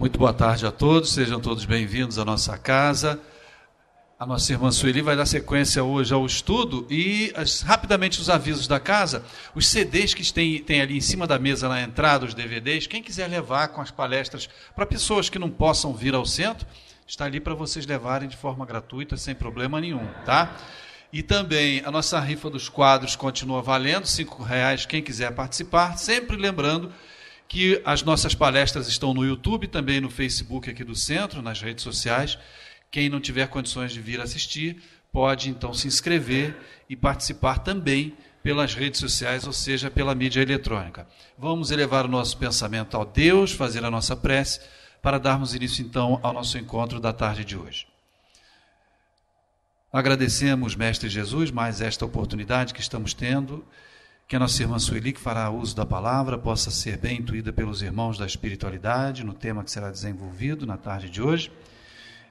Muito boa tarde a todos, sejam todos bem-vindos à nossa casa. A nossa irmã Sueli vai dar sequência hoje ao estudo e as, rapidamente os avisos da casa. Os CDs que tem, tem ali em cima da mesa na entrada, os DVDs, quem quiser levar com as palestras para pessoas que não possam vir ao centro, está ali para vocês levarem de forma gratuita, sem problema nenhum, tá? E também a nossa rifa dos quadros continua valendo, R$ reais quem quiser participar, sempre lembrando que as nossas palestras estão no YouTube, também no Facebook aqui do centro, nas redes sociais. Quem não tiver condições de vir assistir, pode então se inscrever e participar também pelas redes sociais, ou seja, pela mídia eletrônica. Vamos elevar o nosso pensamento ao Deus, fazer a nossa prece, para darmos início então ao nosso encontro da tarde de hoje. Agradecemos, Mestre Jesus, mais esta oportunidade que estamos tendo que a nossa irmã Sueli, que fará uso da palavra, possa ser bem intuída pelos irmãos da espiritualidade no tema que será desenvolvido na tarde de hoje,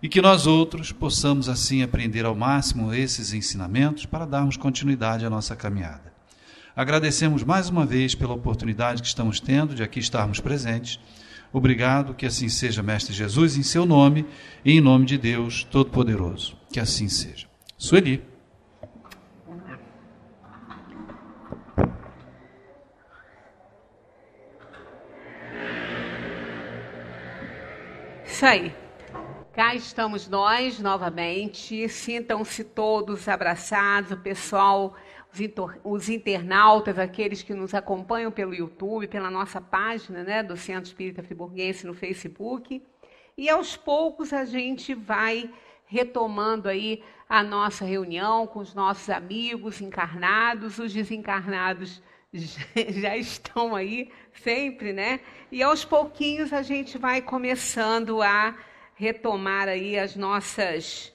e que nós outros possamos assim aprender ao máximo esses ensinamentos para darmos continuidade à nossa caminhada. Agradecemos mais uma vez pela oportunidade que estamos tendo de aqui estarmos presentes. Obrigado, que assim seja, Mestre Jesus, em seu nome e em nome de Deus Todo-Poderoso. Que assim seja. Sueli. isso aí. Cá estamos nós novamente. Sintam-se todos abraçados, o pessoal, os internautas, aqueles que nos acompanham pelo YouTube, pela nossa página né, do Centro Espírita Friburguense no Facebook. E aos poucos a gente vai retomando aí a nossa reunião com os nossos amigos encarnados, os desencarnados já estão aí sempre, né? E aos pouquinhos a gente vai começando a retomar aí as nossas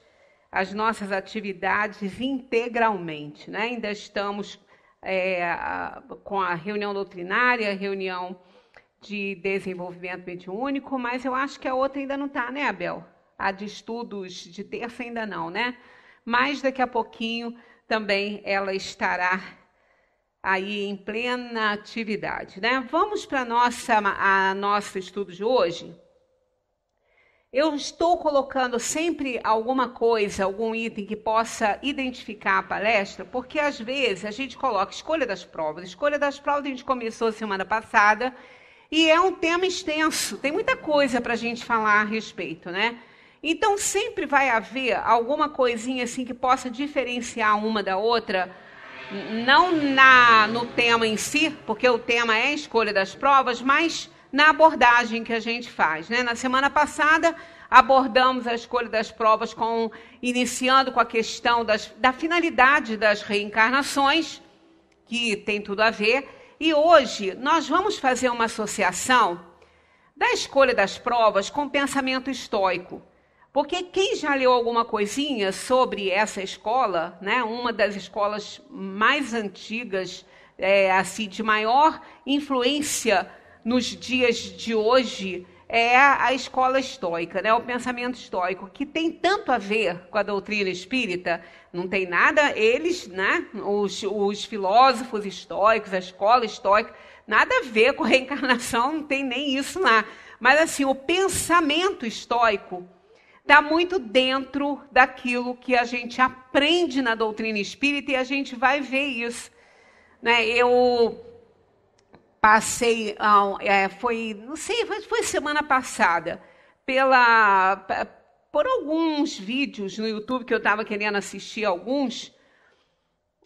as nossas atividades integralmente, né? Ainda estamos é, com a reunião doutrinária, reunião de desenvolvimento mediúnico, mas eu acho que a outra ainda não está, né, Abel? A de estudos de terça ainda não, né? Mas daqui a pouquinho também ela estará aí em plena atividade, né? Vamos para nossa a nosso estudo de hoje. Eu estou colocando sempre alguma coisa, algum item que possa identificar a palestra, porque às vezes a gente coloca escolha das provas. Escolha das provas a gente começou semana passada e é um tema extenso, tem muita coisa para a gente falar a respeito, né? Então sempre vai haver alguma coisinha assim que possa diferenciar uma da outra não na, no tema em si, porque o tema é a escolha das provas, mas na abordagem que a gente faz. Né? Na semana passada, abordamos a escolha das provas, com, iniciando com a questão das, da finalidade das reencarnações, que tem tudo a ver, e hoje nós vamos fazer uma associação da escolha das provas com o pensamento estoico. Porque quem já leu alguma coisinha sobre essa escola, né, uma das escolas mais antigas, é, assim, de maior influência nos dias de hoje, é a escola estoica, né, o pensamento estoico, que tem tanto a ver com a doutrina espírita, não tem nada, eles, né, os, os filósofos estoicos, a escola estoica, nada a ver com reencarnação, não tem nem isso lá. Mas assim, o pensamento estoico está muito dentro daquilo que a gente aprende na doutrina espírita e a gente vai ver isso. Né? Eu passei, é, foi, não sei, foi semana passada, pela, por alguns vídeos no YouTube que eu estava querendo assistir alguns.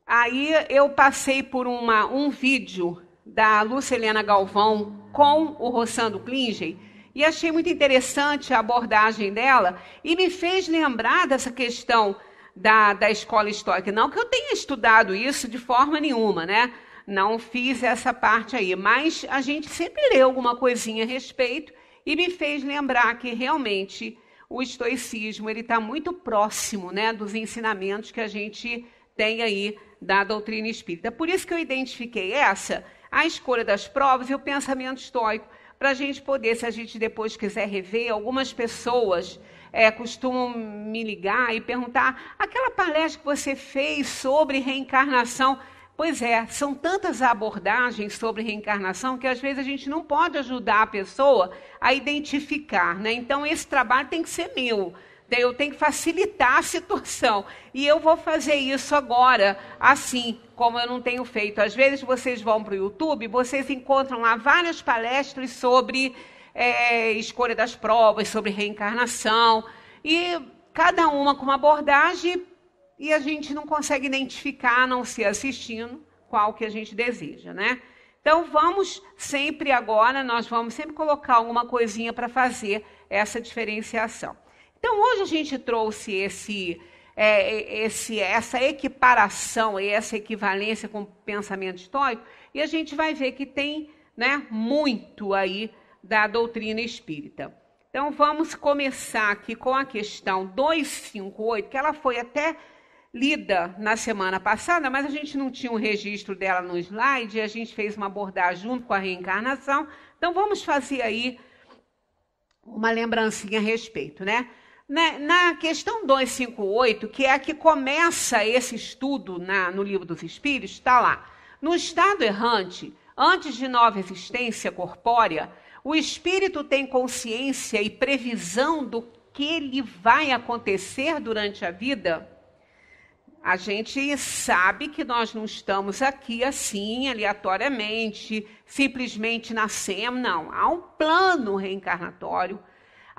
Aí eu passei por uma, um vídeo da Lúcia Helena Galvão com o Rossando Klingen e achei muito interessante a abordagem dela e me fez lembrar dessa questão da, da escola histórica. Não que eu tenha estudado isso de forma nenhuma, né? Não fiz essa parte aí, mas a gente sempre lê alguma coisinha a respeito e me fez lembrar que realmente o estoicismo ele está muito próximo, né, dos ensinamentos que a gente tem aí da doutrina espírita. Por isso que eu identifiquei essa, a escolha das provas e o pensamento estoico para a gente poder, se a gente depois quiser rever, algumas pessoas é, costumam me ligar e perguntar: aquela palestra que você fez sobre reencarnação. Pois é, são tantas abordagens sobre reencarnação que às vezes a gente não pode ajudar a pessoa a identificar, né? Então esse trabalho tem que ser meu. Né? Eu tenho que facilitar a situação. E eu vou fazer isso agora, assim, como eu não tenho feito. Às vezes vocês vão para o YouTube, vocês encontram lá várias palestras sobre é, escolha das provas, sobre reencarnação, e cada uma com uma abordagem, e a gente não consegue identificar, não se assistindo, qual que a gente deseja, né? Então vamos sempre agora, nós vamos sempre colocar alguma coisinha para fazer essa diferenciação. Então hoje a gente trouxe esse é, é, esse, essa equiparação e essa equivalência com o pensamento histórico e a gente vai ver que tem né, muito aí da doutrina espírita. Então vamos começar aqui com a questão 258, que ela foi até lida na semana passada, mas a gente não tinha um registro dela no slide, a gente fez uma abordagem junto com a reencarnação. Então vamos fazer aí uma lembrancinha a respeito, né? Na, né, na questão 258, que é a que começa esse estudo na, no Livro dos Espíritos, está lá. No estado errante, antes de nova existência corpórea, o espírito tem consciência e previsão do que lhe vai acontecer durante a vida? A gente sabe que nós não estamos aqui assim, aleatoriamente, simplesmente nascemos, não. Há um plano reencarnatório,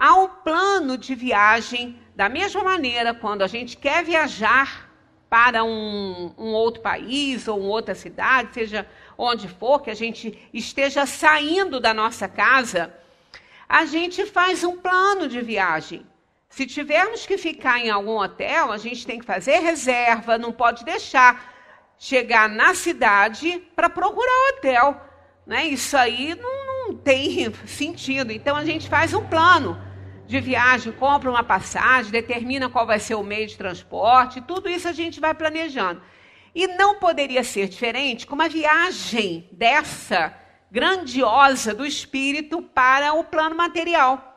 Há um plano de viagem, da mesma maneira, quando a gente quer viajar para um, um outro país ou uma outra cidade, seja onde for, que a gente esteja saindo da nossa casa, a gente faz um plano de viagem. Se tivermos que ficar em algum hotel, a gente tem que fazer reserva, não pode deixar chegar na cidade para procurar hotel. Né? Isso aí não, não tem sentido. Então a gente faz um plano de viagem, compra uma passagem, determina qual vai ser o meio de transporte, tudo isso a gente vai planejando. E não poderia ser diferente com uma viagem dessa grandiosa do espírito para o plano material,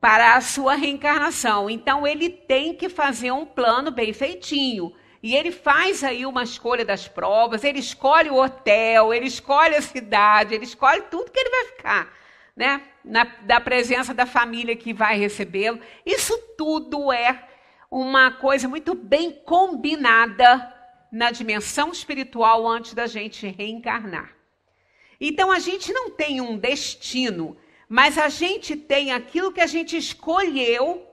para a sua reencarnação. Então ele tem que fazer um plano bem feitinho. E ele faz aí uma escolha das provas, ele escolhe o hotel, ele escolhe a cidade, ele escolhe tudo que ele vai ficar, né? na, da presença da família que vai recebê-lo. Isso tudo é uma coisa muito bem combinada na dimensão espiritual antes da gente reencarnar. Então a gente não tem um destino, mas a gente tem aquilo que a gente escolheu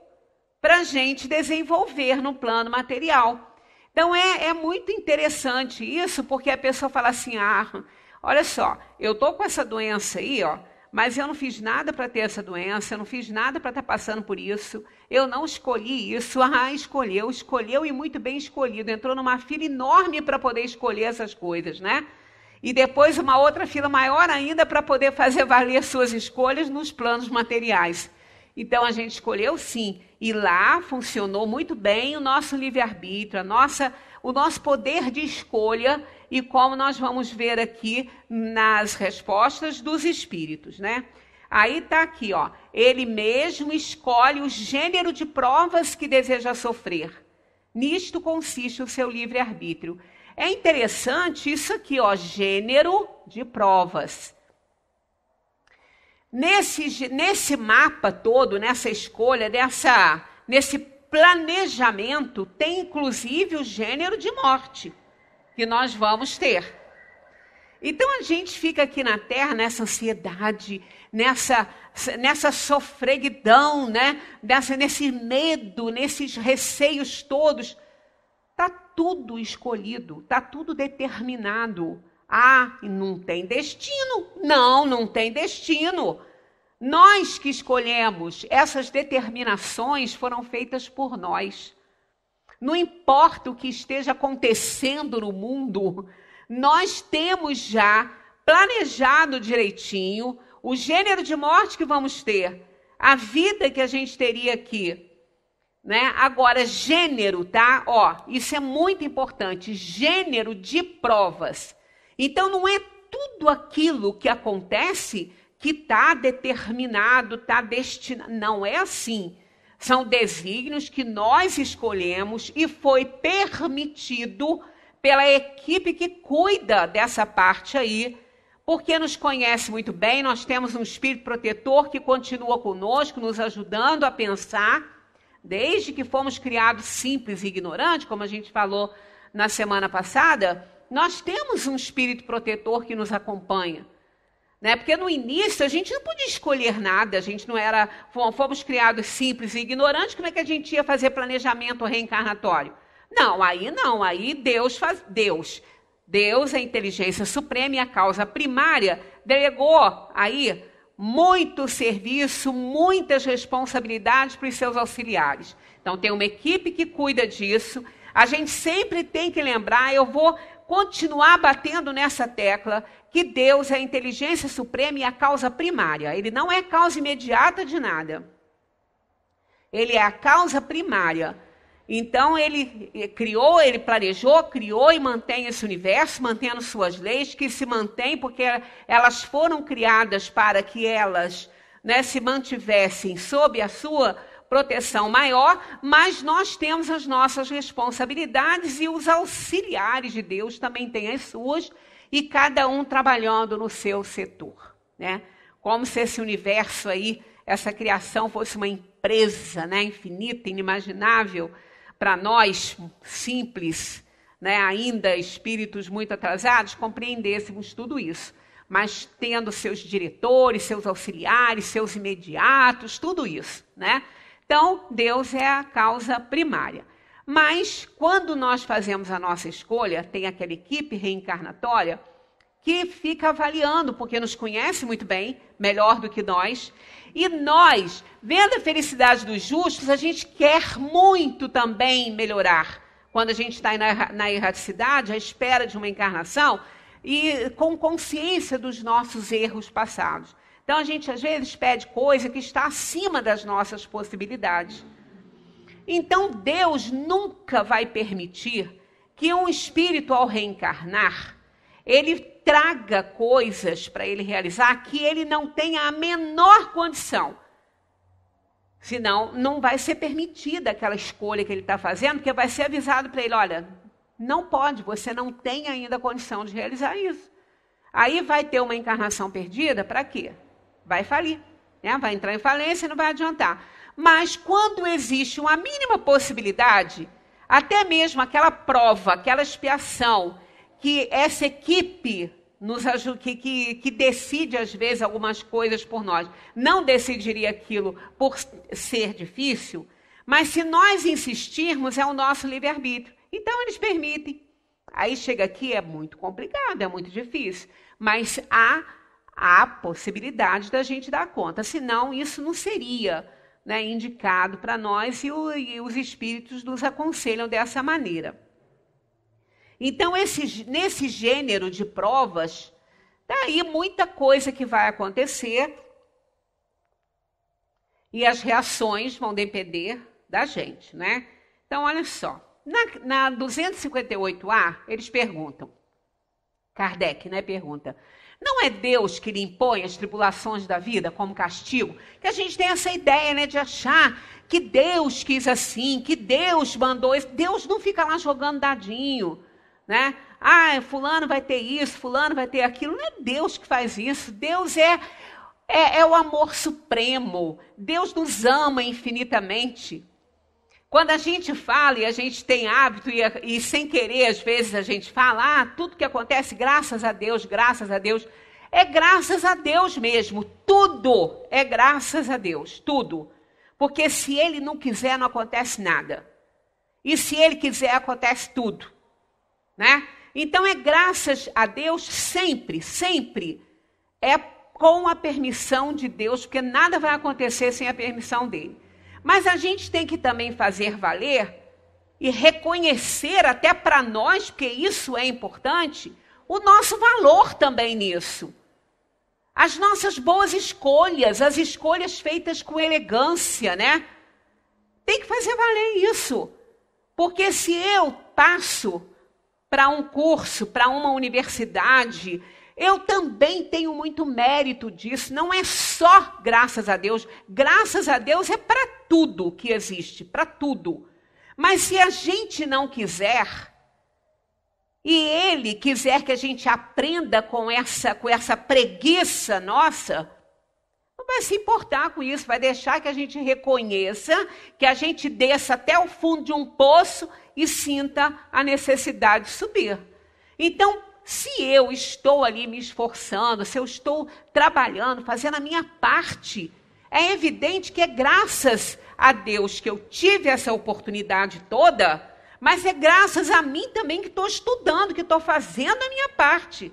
para a gente desenvolver no plano material. Então é, é muito interessante isso, porque a pessoa fala assim: ah, olha só, eu tô com essa doença aí, ó, mas eu não fiz nada para ter essa doença, eu não fiz nada para estar tá passando por isso, eu não escolhi isso. Ah, escolheu, escolheu e muito bem escolhido. Entrou numa fila enorme para poder escolher essas coisas, né? E depois uma outra fila maior ainda para poder fazer valer suas escolhas nos planos materiais. Então a gente escolheu sim, e lá funcionou muito bem o nosso livre-arbítrio, a nossa, o nosso poder de escolha e como nós vamos ver aqui nas respostas dos espíritos, né? Aí está aqui, ó. Ele mesmo escolhe o gênero de provas que deseja sofrer. Nisto consiste o seu livre-arbítrio. É interessante isso aqui, ó, gênero de provas. Nesse, nesse mapa todo, nessa escolha, nessa, nesse planejamento, tem inclusive o gênero de morte que nós vamos ter. Então a gente fica aqui na terra nessa ansiedade, nessa, nessa sofreguidão, né? Nessa, nesse medo, nesses receios todos. Está tudo escolhido, está tudo determinado. Ah, não tem destino. Não, não tem destino. Nós que escolhemos, essas determinações foram feitas por nós. Não importa o que esteja acontecendo no mundo, nós temos já planejado direitinho o gênero de morte que vamos ter, a vida que a gente teria aqui. Né? Agora, gênero, tá? Ó, isso é muito importante. Gênero de provas. Então, não é tudo aquilo que acontece que está determinado, está destinado. Não é assim. São desígnios que nós escolhemos e foi permitido pela equipe que cuida dessa parte aí, porque nos conhece muito bem, nós temos um espírito protetor que continua conosco, nos ajudando a pensar, desde que fomos criados simples e ignorantes, como a gente falou na semana passada, nós temos um espírito protetor que nos acompanha. Né? Porque no início a gente não podia escolher nada, a gente não era. Fomos criados simples e ignorantes, como é que a gente ia fazer planejamento reencarnatório? Não, aí não, aí Deus faz. Deus. Deus, a inteligência suprema e a causa primária, delegou aí muito serviço, muitas responsabilidades para os seus auxiliares. Então, tem uma equipe que cuida disso. A gente sempre tem que lembrar, eu vou continuar batendo nessa tecla, que Deus é a inteligência suprema e a causa primária. Ele não é causa imediata de nada. Ele é a causa primária. Então ele eh, criou, ele planejou, criou e mantém esse universo, mantendo suas leis, que se mantém porque elas foram criadas para que elas né, se mantivessem sob a sua proteção maior, mas nós temos as nossas responsabilidades e os auxiliares de Deus também têm as suas responsabilidades e cada um trabalhando no seu setor, né? Como se esse universo aí, essa criação fosse uma empresa, né, infinita, inimaginável para nós simples, né, ainda espíritos muito atrasados, compreendêssemos tudo isso. Mas tendo seus diretores, seus auxiliares, seus imediatos, tudo isso, né? Então, Deus é a causa primária. Mas quando nós fazemos a nossa escolha, tem aquela equipe reencarnatória que fica avaliando, porque nos conhece muito bem, melhor do que nós. E nós, vendo a felicidade dos justos, a gente quer muito também melhorar. Quando a gente está na, na erraticidade, à espera de uma encarnação, e com consciência dos nossos erros passados. Então, a gente às vezes pede coisa que está acima das nossas possibilidades. Então Deus nunca vai permitir que um espírito ao reencarnar, ele traga coisas para ele realizar que ele não tenha a menor condição. Senão, não vai ser permitida aquela escolha que ele está fazendo, porque vai ser avisado para ele: olha, não pode, você não tem ainda condição de realizar isso. Aí vai ter uma encarnação perdida, para quê? Vai falir. Né? Vai entrar em falência e não vai adiantar mas quando existe uma mínima possibilidade, até mesmo aquela prova, aquela expiação, que essa equipe nos que, que, que decide às vezes algumas coisas por nós, não decidiria aquilo por ser difícil, mas se nós insistirmos, é o nosso livre-arbítrio. Então eles permitem. Aí chega aqui, é muito complicado, é muito difícil. Mas há a possibilidade da gente dar conta. Senão, isso não seria né, indicado para nós e, o, e, os espíritos nos aconselham dessa maneira. Então, esse, nesse gênero de provas, daí tá muita coisa que vai acontecer e as reações vão depender da gente, né? Então, olha só. Na, na 258A, eles perguntam, Kardec, né, pergunta, não é Deus que lhe impõe as tribulações da vida como castigo? Que a gente tem essa ideia, né, de achar que Deus quis assim, que Deus mandou isso. Deus não fica lá jogando dadinho, né? Ah, fulano vai ter isso, fulano vai ter aquilo. Não é Deus que faz isso. Deus é é, é o amor supremo. Deus nos ama infinitamente. Quando a gente fala e a gente tem hábito e, e, sem querer, às vezes a gente fala, ah, tudo que acontece, graças a Deus, graças a Deus, é graças a Deus mesmo. Tudo é graças a Deus, tudo. Porque se ele não quiser, não acontece nada. E se ele quiser, acontece tudo. Né? Então é graças a Deus sempre, sempre. É com a permissão de Deus, porque nada vai acontecer sem a permissão dele. Mas a gente tem que também fazer valer e reconhecer, até para nós, porque isso é importante, o nosso valor também nisso. As nossas boas escolhas, as escolhas feitas com elegância, né? Tem que fazer valer isso. Porque se eu passo para um curso, para uma universidade, eu também tenho muito mérito disso. Não é só graças a Deus. Graças a Deus é para tudo que existe, para tudo. Mas se a gente não quiser, e Ele quiser que a gente aprenda com essa, com essa preguiça nossa, não vai se importar com isso, vai deixar que a gente reconheça, que a gente desça até o fundo de um poço e sinta a necessidade de subir. Então, se eu estou ali me esforçando, se eu estou trabalhando, fazendo a minha parte, é evidente que é graças a Deus que eu tive essa oportunidade toda, mas é graças a mim também que estou estudando, que estou fazendo a minha parte.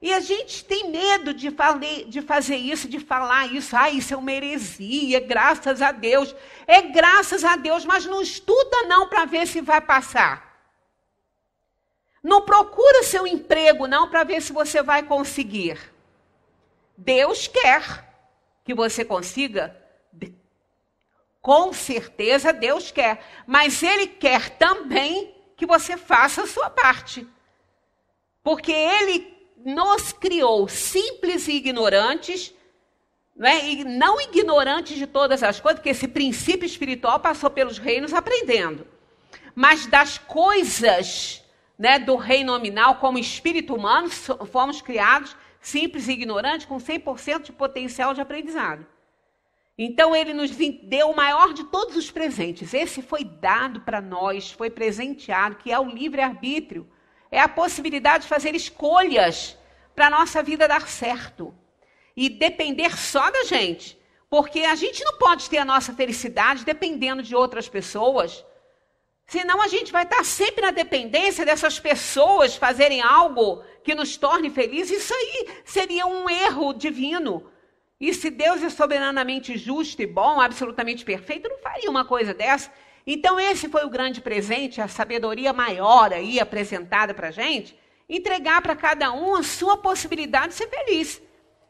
E a gente tem medo de, falei, de fazer isso, de falar isso. Ah, isso é uma heresia, é graças a Deus. É graças a Deus, mas não estuda não para ver se vai passar. Não procura seu emprego, não, para ver se você vai conseguir. Deus quer que você consiga. Com certeza Deus quer. Mas Ele quer também que você faça a sua parte. Porque Ele nos criou simples e ignorantes, né? e não ignorantes de todas as coisas, porque esse princípio espiritual passou pelos reinos aprendendo. Mas das coisas né, do rei nominal como espírito humano, fomos criados simples e ignorantes com 100% de potencial de aprendizado. Então ele nos deu o maior de todos os presentes. Esse foi dado para nós, foi presenteado, que é o livre-arbítrio. É a possibilidade de fazer escolhas para a nossa vida dar certo. E depender só da gente. Porque a gente não pode ter a nossa felicidade dependendo de outras pessoas, Senão a gente vai estar sempre na dependência dessas pessoas fazerem algo que nos torne felizes. Isso aí seria um erro divino. E se Deus é soberanamente justo e bom, absolutamente perfeito, não faria uma coisa dessa. Então, esse foi o grande presente, a sabedoria maior aí apresentada para a gente, entregar para cada um a sua possibilidade de ser feliz,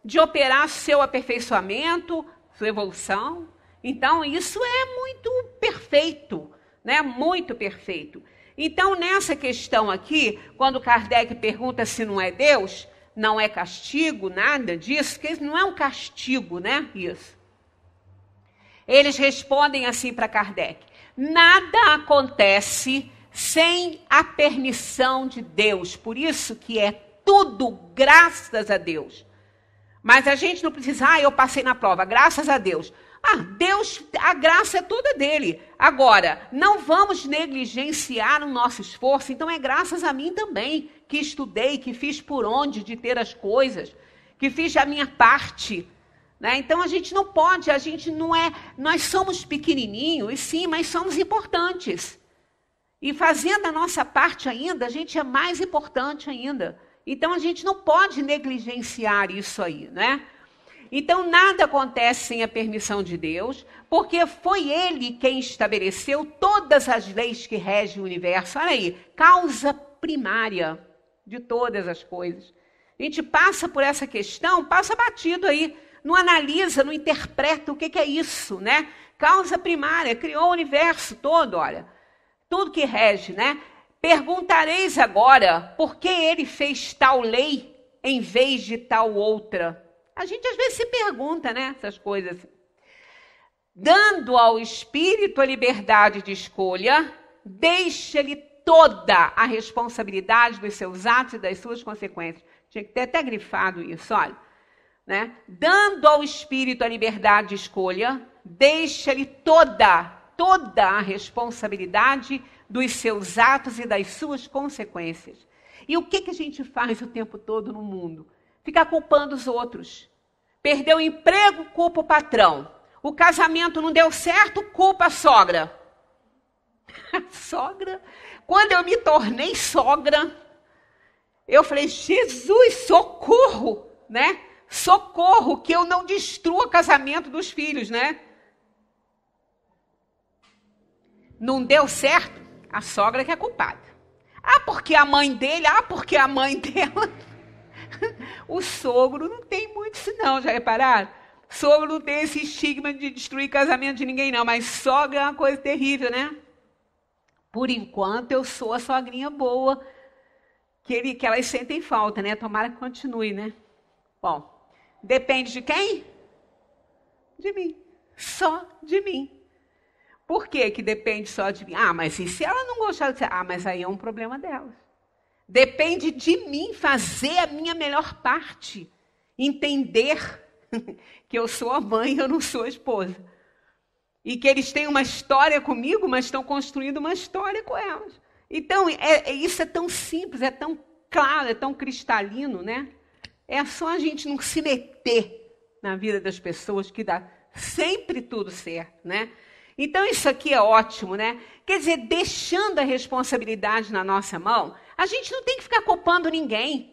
de operar seu aperfeiçoamento, sua evolução. Então, isso é muito perfeito né? Muito perfeito. Então, nessa questão aqui, quando Kardec pergunta se não é Deus, não é castigo, nada disso, que não é um castigo, né? Isso. Eles respondem assim para Kardec: nada acontece sem a permissão de Deus, por isso que é tudo graças a Deus. Mas a gente não precisa, ah, eu passei na prova, graças a Deus. Ah, Deus, a graça é toda dele. Agora, não vamos negligenciar o nosso esforço, então é graças a mim também que estudei, que fiz por onde de ter as coisas, que fiz a minha parte. Né? Então a gente não pode, a gente não é. Nós somos pequenininhos, e sim, mas somos importantes. E fazendo a nossa parte ainda, a gente é mais importante ainda. Então a gente não pode negligenciar isso aí, né? Então nada acontece sem a permissão de Deus, porque foi ele quem estabeleceu todas as leis que regem o universo. Olha aí, causa primária de todas as coisas. A gente passa por essa questão, passa batido aí, não analisa, não interpreta o que, que é isso, né? Causa primária, criou o universo todo, olha. Tudo que rege, né? Perguntareis agora por que ele fez tal lei em vez de tal outra. A gente às vezes se pergunta, né, essas coisas. Dando ao espírito a liberdade de escolha, deixa-lhe toda a responsabilidade dos seus atos e das suas consequências. Tinha que ter até grifado isso, olha. Né? Dando ao espírito a liberdade de escolha, deixa-lhe toda, toda a responsabilidade dos seus atos e das suas consequências. E o que, que a gente faz o tempo todo no mundo? fica culpando os outros. Perdeu o emprego, culpa o patrão. O casamento não deu certo, culpa a sogra. A sogra? Quando eu me tornei sogra, eu falei: Jesus, socorro, né? Socorro, que eu não destrua o casamento dos filhos, né? Não deu certo, a sogra que é culpada. Ah, porque a mãe dele, ah, porque a mãe dela. O sogro não tem muito isso não, já repararam? Sogro não tem esse estigma de destruir casamento de ninguém não, mas sogra é uma coisa terrível, né? Por enquanto eu sou a sogrinha boa, que, ele, que elas sentem falta, né? Tomara que continue, né? Bom, depende de quem? De mim. Só de mim. Por que que depende só de mim? Ah, mas e se ela não gostar de você? Ah, mas aí é um problema delas. Depende de mim fazer a minha melhor parte. Entender que eu sou a mãe, eu não sou a esposa. E que eles têm uma história comigo, mas estão construindo uma história com elas. Então, é, é, isso é tão simples, é tão claro, é tão cristalino, né? É só a gente não se meter na vida das pessoas que dá sempre tudo certo, né? Então, isso aqui é ótimo, né? Quer dizer, deixando a responsabilidade na nossa mão, a gente não tem que ficar culpando ninguém.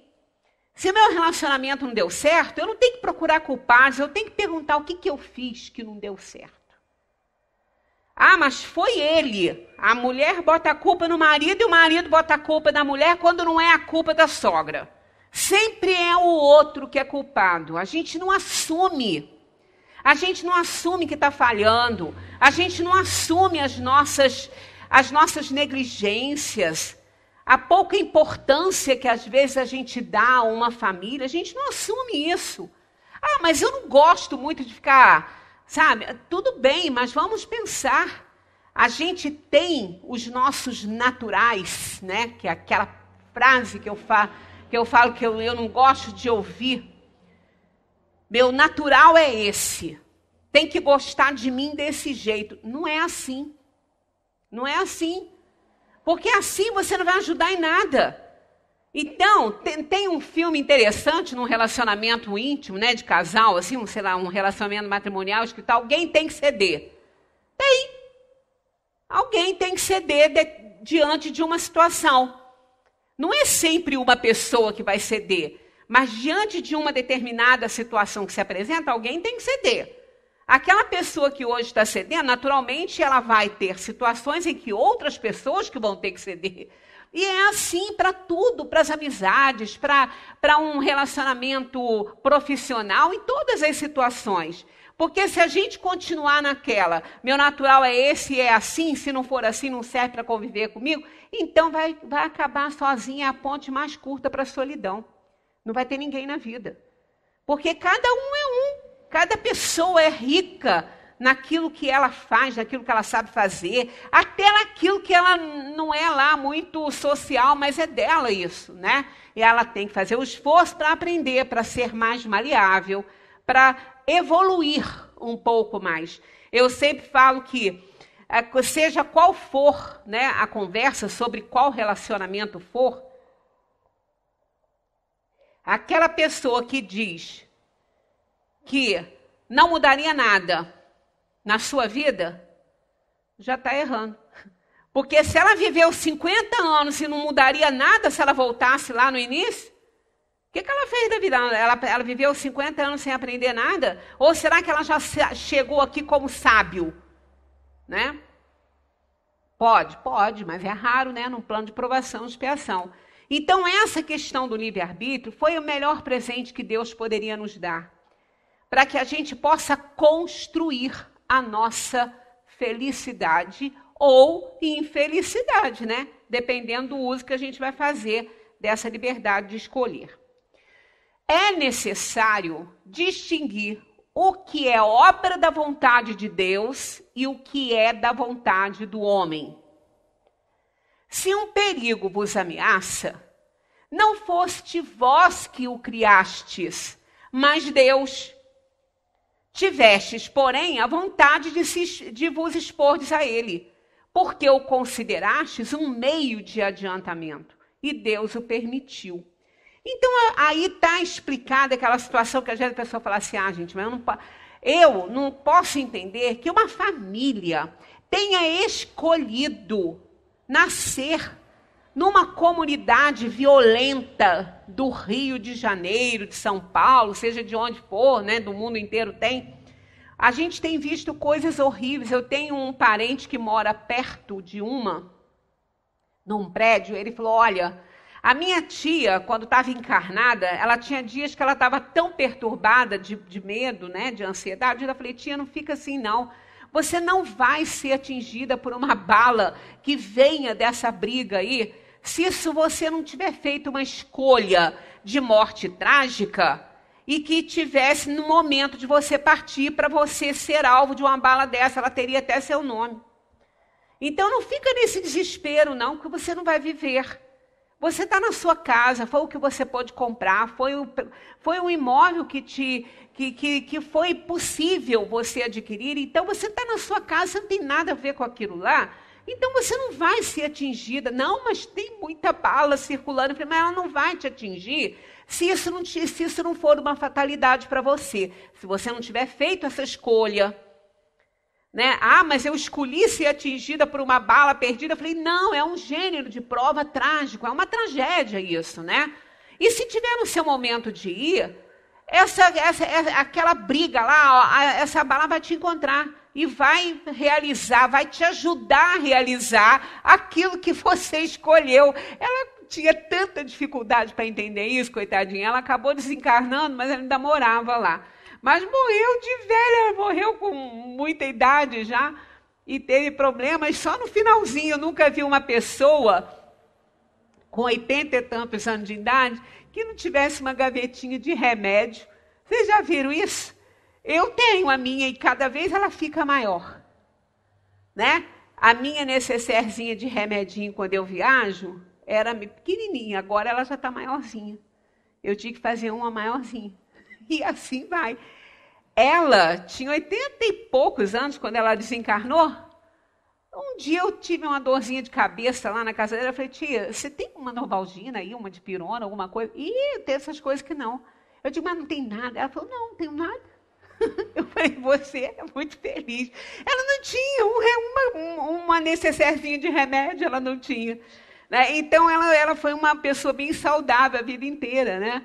Se meu relacionamento não deu certo, eu não tenho que procurar culpados, eu tenho que perguntar o que, que eu fiz que não deu certo. Ah, mas foi ele. A mulher bota a culpa no marido e o marido bota a culpa na mulher quando não é a culpa da sogra. Sempre é o outro que é culpado. A gente não assume. A gente não assume que está falhando. A gente não assume as nossas, as nossas negligências a pouca importância que às vezes a gente dá a uma família, a gente não assume isso. Ah, mas eu não gosto muito de ficar, sabe? Tudo bem, mas vamos pensar. A gente tem os nossos naturais, né? Que é aquela frase que eu falo que eu, falo que eu, eu não gosto de ouvir. Meu natural é esse. Tem que gostar de mim desse jeito. Não é assim. Não é assim. Porque assim você não vai ajudar em nada. Então, tem, tem, um filme interessante num relacionamento íntimo, né, de casal, assim, um, sei lá, um relacionamento matrimonial, escrito, alguém tem que ceder. Tem. Alguém tem que ceder de, diante de uma situação. Não é sempre uma pessoa que vai ceder, mas diante de uma determinada situação que se apresenta, alguém tem que ceder. Aquela pessoa que hoje está cedendo, naturalmente ela vai ter situações em que outras pessoas que vão ter que ceder. E é assim para tudo, para as amizades, para um relacionamento profissional, em todas as situações. Porque se a gente continuar naquela, meu natural é esse, é assim, se não for assim, não serve para conviver comigo, então vai, vai acabar sozinha é a ponte mais curta para a solidão. Não vai ter ninguém na vida. Porque cada um é um. Cada pessoa é rica naquilo que ela faz, naquilo que ela sabe fazer, até naquilo que ela não é lá muito social, mas é dela isso, né? E ela tem que fazer o esforço para aprender, para ser mais maleável, para evoluir um pouco mais. Eu sempre falo que eh, seja qual for, né, a conversa sobre qual relacionamento for, aquela pessoa que diz que não mudaria nada na sua vida, já está errando. Porque se ela viveu 50 anos e não mudaria nada se ela voltasse lá no início, o que, que ela fez da vida? Ela, ela viveu 50 anos sem aprender nada? Ou será que ela já chegou aqui como sábio? Né? Pode, pode, mas é raro, né? Num plano de provação e expiação. Então, essa questão do livre-arbítrio foi o melhor presente que Deus poderia nos dar para que a gente possa construir a nossa felicidade ou infelicidade, né? Dependendo do uso que a gente vai fazer dessa liberdade de escolher. É necessário distinguir o que é obra da vontade de Deus e o que é da vontade do homem. Se um perigo vos ameaça, não foste vós que o criastes, mas Deus Tivestes, porém, a vontade de, se, de vos expordes a ele, porque o considerastes um meio de adiantamento, e Deus o permitiu. Então, aí está explicada aquela situação que às vezes a pessoa fala assim: ah, gente, mas eu não, eu não posso entender que uma família tenha escolhido nascer numa comunidade violenta do Rio de Janeiro, de São Paulo, seja de onde for, né, do mundo inteiro tem, a gente tem visto coisas horríveis. Eu tenho um parente que mora perto de uma, num prédio, ele falou: olha, a minha tia, quando estava encarnada, ela tinha dias que ela estava tão perturbada de, de medo, né, de ansiedade. Eu falei, tia, não fica assim, não. Você não vai ser atingida por uma bala que venha dessa briga aí se isso você não tiver feito uma escolha de morte trágica e que tivesse no momento de você partir para você ser alvo de uma bala dessa, ela teria até seu nome. Então não fica nesse desespero não, que você não vai viver. Você está na sua casa, foi o que você pôde comprar, foi, o, foi um imóvel que, te, que, que, que foi possível você adquirir, então você está na sua casa, você não tem nada a ver com aquilo lá. Então você não vai ser atingida. Não, mas tem muita bala circulando. Eu falei, mas ela não vai te atingir se isso não, te, se isso não for uma fatalidade para você. Se você não tiver feito essa escolha. Né? Ah, mas eu escolhi ser atingida por uma bala perdida. Eu falei, não, é um gênero de prova trágico, é uma tragédia isso, né? E se tiver no seu momento de ir, essa, essa, essa aquela briga lá, ó, essa bala vai te encontrar e vai realizar, vai te ajudar a realizar aquilo que você escolheu. Ela tinha tanta dificuldade para entender isso, coitadinha. Ela acabou desencarnando, mas ela ainda morava lá. Mas morreu de velha, morreu com muita idade já e teve problemas só no finalzinho. Eu nunca vi uma pessoa com 80 e tantos anos de idade que não tivesse uma gavetinha de remédio. Vocês já viram isso? Eu tenho a minha e cada vez ela fica maior. Né? A minha necessairezinha de remedinho quando eu viajo era pequenininha, agora ela já está maiorzinha. Eu tinha que fazer uma maiorzinha. E assim vai. Ela tinha 80 e poucos anos quando ela desencarnou. Um dia eu tive uma dorzinha de cabeça lá na casa dela. Eu falei, tia, você tem uma norbalgina aí, uma de pirona, alguma coisa? E tem essas coisas que não. Eu digo, mas não tem nada. Ela falou, não, não tenho nada. Eu falei, você é muito feliz. Ela não tinha uma, uma de remédio, ela não tinha. Né? Então, ela, ela foi uma pessoa bem saudável a vida inteira, né?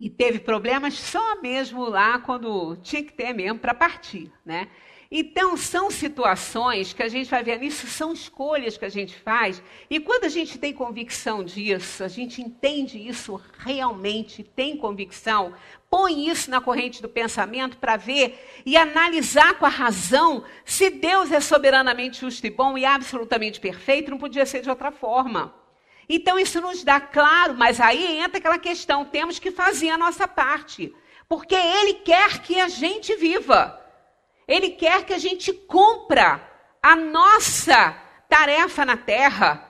E teve problemas só mesmo lá quando tinha que ter mesmo para partir, né? Então, são situações que a gente vai ver nisso, são escolhas que a gente faz. E quando a gente tem convicção disso, a gente entende isso realmente, tem convicção, põe isso na corrente do pensamento para ver e analisar com a razão se Deus é soberanamente justo e bom e absolutamente perfeito, não podia ser de outra forma. Então isso nos dá claro, mas aí entra aquela questão, temos que fazer a nossa parte, porque ele quer que a gente viva. Ele quer que a gente cumpra a nossa tarefa na terra.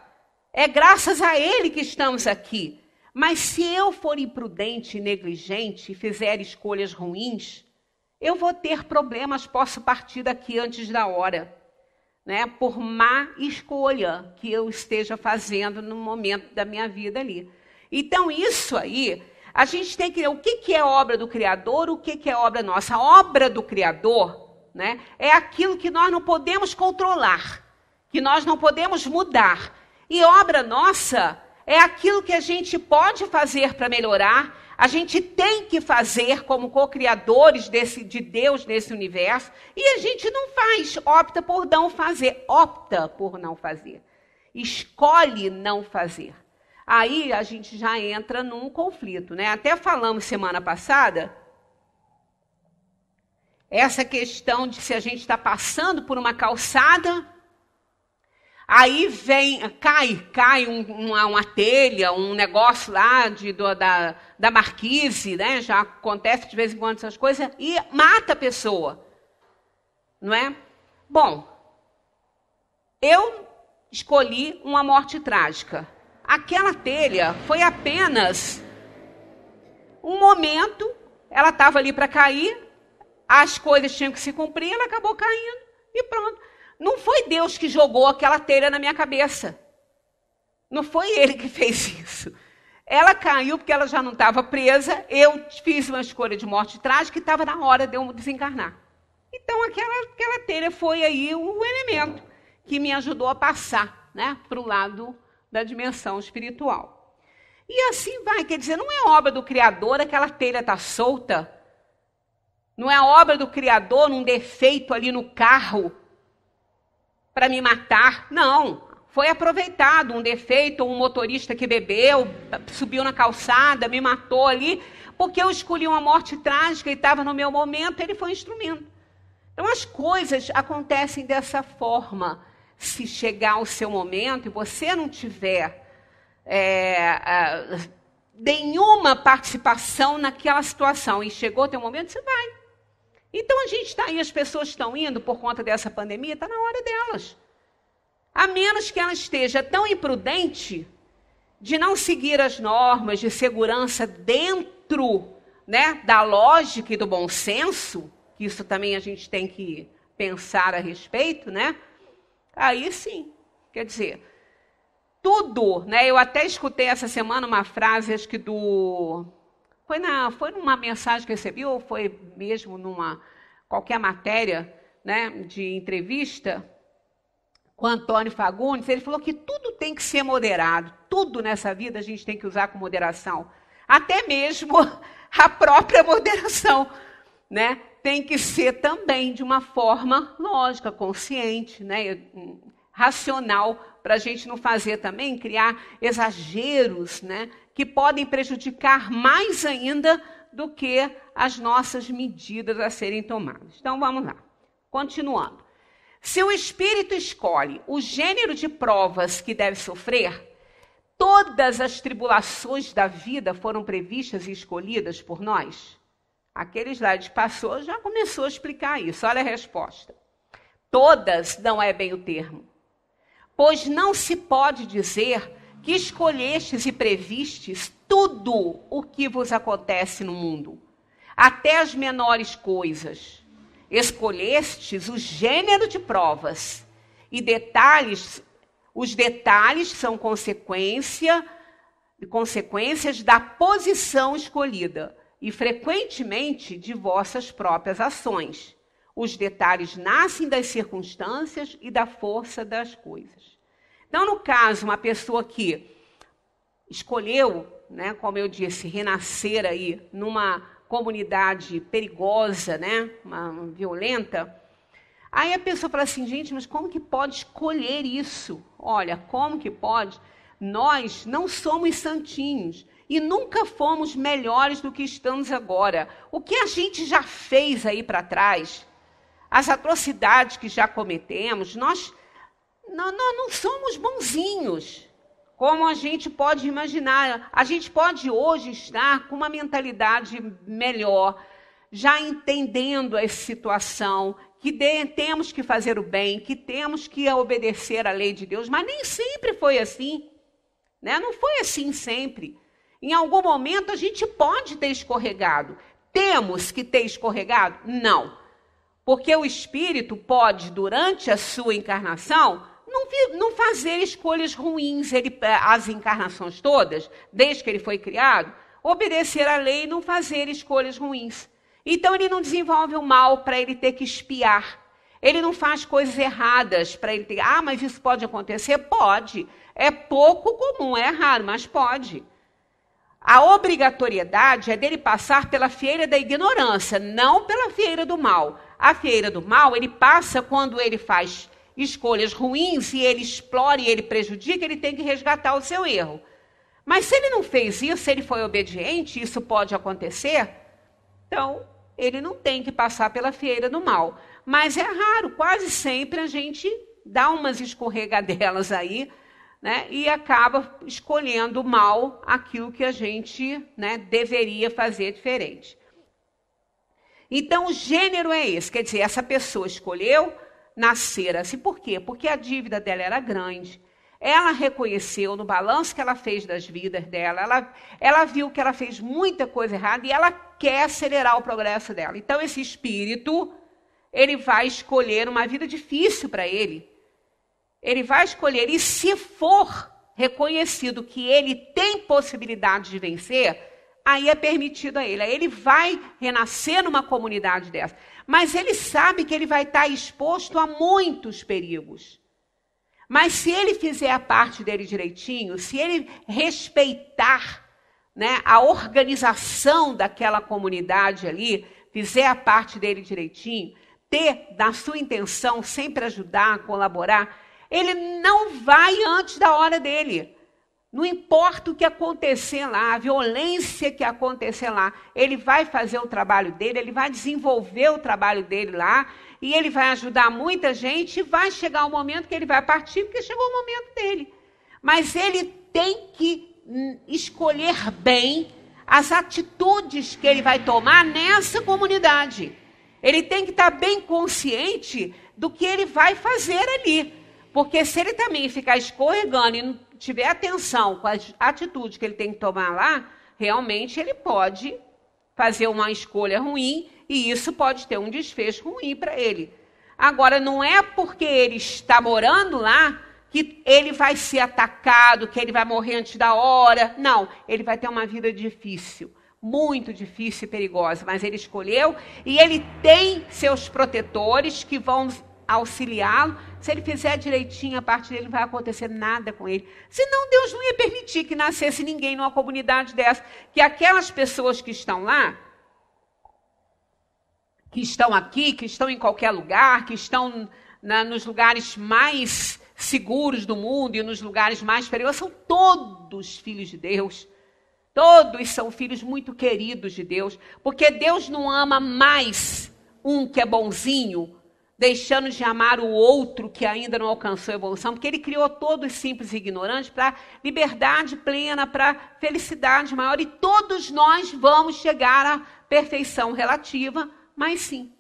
É graças a ele que estamos aqui. Mas se eu for imprudente e negligente e fizer escolhas ruins, eu vou ter problemas, posso partir daqui antes da hora. Né, por má escolha que eu esteja fazendo no momento da minha vida ali. Então, isso aí, a gente tem que ver o que, que é obra do Criador, o que, que é obra nossa. A obra do Criador né, é aquilo que nós não podemos controlar, que nós não podemos mudar. E obra nossa é aquilo que a gente pode fazer para melhorar, a gente tem que fazer como co-criadores de Deus nesse universo, e a gente não faz, opta por não fazer, opta por não fazer, escolhe não fazer. Aí a gente já entra num conflito, né? Até falamos semana passada essa questão de se a gente está passando por uma calçada Aí vem, cai, cai um, uma, uma, telha, um negócio lá de, do, da, da marquise, né? Já acontece de vez em quando essas coisas, e mata a pessoa. Não é? Bom, eu escolhi uma morte trágica. Aquela telha foi apenas um momento, ela estava ali para cair, as coisas tinham que se cumprir, ela acabou caindo e pronto. Não foi Deus que jogou aquela telha na minha cabeça. Não foi ele que fez isso. Ela caiu porque ela já não estava presa. Eu fiz uma escolha de morte trágica que estava na hora de eu desencarnar. Então, aquela, aquela telha foi aí o elemento que me ajudou a passar né, para o lado da dimensão espiritual. E assim vai, quer dizer, não é obra do Criador aquela telha está solta. Não é obra do Criador um defeito ali no carro para me matar. Não. Foi aproveitado um defeito, um motorista que bebeu, subiu na calçada, me matou ali, porque eu escolhi uma morte trágica e estava no meu momento, ele foi um instrumento. Então as coisas acontecem dessa forma. Se chegar o seu momento e você não tiver é, nenhuma participação naquela situação e chegou o seu momento, você vai. Então a gente está aí, as pessoas estão indo por conta dessa pandemia, está na hora delas. A menos que ela esteja tão imprudente de não seguir as normas de segurança dentro né, da lógica e do bom senso, que isso também a gente tem que pensar a respeito, né? Aí sim, quer dizer, tudo, né? Eu até escutei essa semana uma frase, acho que do foi, na, foi numa mensagem que recebi, ou foi mesmo numa qualquer matéria né, de entrevista com Antônio Fagundes, ele falou que tudo tem que ser moderado, tudo nessa vida a gente tem que usar com moderação. Até mesmo a própria moderação, né? Tem que ser também de uma forma lógica, consciente, né? Hum, racional, para a gente não fazer também, criar exageros, né? que podem prejudicar mais ainda do que as nossas medidas a serem tomadas. Então vamos lá. Continuando. Se o espírito escolhe o gênero de provas que deve sofrer, todas as tribulações da vida foram previstas e escolhidas por nós? Aquele slide passou, já começou a explicar isso. Olha a resposta. Todas não é bem o termo. Pois não se pode dizer que escolhestes e previstes tudo o que vos acontece no mundo, até as menores coisas. Escolhestes o gênero de provas e detalhes, os detalhes são consequência consequências da posição escolhida e frequentemente de vossas próprias ações. Os detalhes nascem das circunstâncias e da força das coisas. Então, no caso, uma pessoa que escolheu, né, como eu disse, renascer aí numa comunidade perigosa, né, uma, violenta, aí a pessoa fala assim, gente, mas como que pode escolher isso? Olha, como que pode? Nós não somos santinhos e nunca fomos melhores do que estamos agora. O que a gente já fez aí para trás, as atrocidades que já cometemos, nós não, não, não somos bonzinhos, como a gente pode imaginar. A gente pode hoje estar com uma mentalidade melhor, já entendendo a situação, que de, temos que fazer o bem, que temos que obedecer à lei de Deus, mas nem sempre foi assim. Né? Não foi assim sempre. Em algum momento a gente pode ter escorregado. Temos que ter escorregado? Não. Porque o espírito pode, durante a sua encarnação, não, não fazer escolhas ruins, ele, eh, as encarnações todas, desde que ele foi criado, obedecer à lei e não fazer escolhas ruins. Então ele não desenvolve o mal para ele ter que espiar. Ele não faz coisas erradas para ele ter. Ah, mas isso pode acontecer? Pode. É pouco comum, é raro, mas pode. A obrigatoriedade é dele passar pela feira da ignorância, não pela feira do mal. A feira do mal ele passa quando ele faz escolhas ruins e ele explora e ele prejudica, ele tem que resgatar o seu erro. Mas se ele não fez isso, se ele foi obediente, isso pode acontecer, então ele não tem que passar pela feira do mal. Mas é raro, quase sempre a gente dá umas escorregadelas aí, né? E acaba escolhendo mal aquilo que a gente né, deveria fazer diferente. Então, o gênero é esse, quer dizer, essa pessoa escolheu nascera-se. Assim. Por quê? Porque a dívida dela era grande. Ela reconheceu no balanço que ela fez das vidas dela, ela, ela viu que ela fez muita coisa errada e ela quer acelerar o progresso dela. Então, esse espírito, ele vai escolher uma vida difícil para ele. Ele vai escolher, e se for reconhecido que ele tem possibilidade de vencer, aí é permitido a ele. Aí ele vai renascer numa comunidade dessa. Mas ele sabe que ele vai estar exposto a muitos perigos. Mas se ele fizer a parte dele direitinho, se ele respeitar né, a organização daquela comunidade ali, fizer a parte dele direitinho, ter na sua intenção sempre ajudar, colaborar, ele não vai antes da hora dele. Não importa o que acontecer lá, a violência que acontecer lá, ele vai fazer o trabalho dele, ele vai desenvolver o trabalho dele lá, e ele vai ajudar muita gente, e vai chegar o momento que ele vai partir, porque chegou o momento dele. Mas ele tem que hum, escolher bem as atitudes que ele vai tomar nessa comunidade. Ele tem que estar bem consciente do que ele vai fazer ali. Porque se ele também ficar escorregando e tiver atenção com a atitude que ele tem que tomar lá, realmente ele pode fazer uma escolha ruim e isso pode ter um desfecho ruim para ele. Agora, não é porque ele está morando lá que ele vai ser atacado, que ele vai morrer antes da hora. Não, ele vai ter uma vida difícil, muito difícil e perigosa, mas ele escolheu e ele tem seus protetores que vão auxiliá-lo se ele fizer direitinho a parte dele, não vai acontecer nada com ele. Senão Deus não ia permitir que nascesse ninguém numa comunidade dessa. Que aquelas pessoas que estão lá, que estão aqui, que estão em qualquer lugar, que estão na, nos lugares mais seguros do mundo e nos lugares mais perigosos, são todos filhos de Deus. Todos são filhos muito queridos de Deus, porque Deus não ama mais um que é bonzinho deixando de amar o outro que ainda não alcançou a evolução, porque ele criou todos simples e ignorantes para liberdade plena, para felicidade maior, e todos nós vamos chegar à perfeição relativa, mas sim,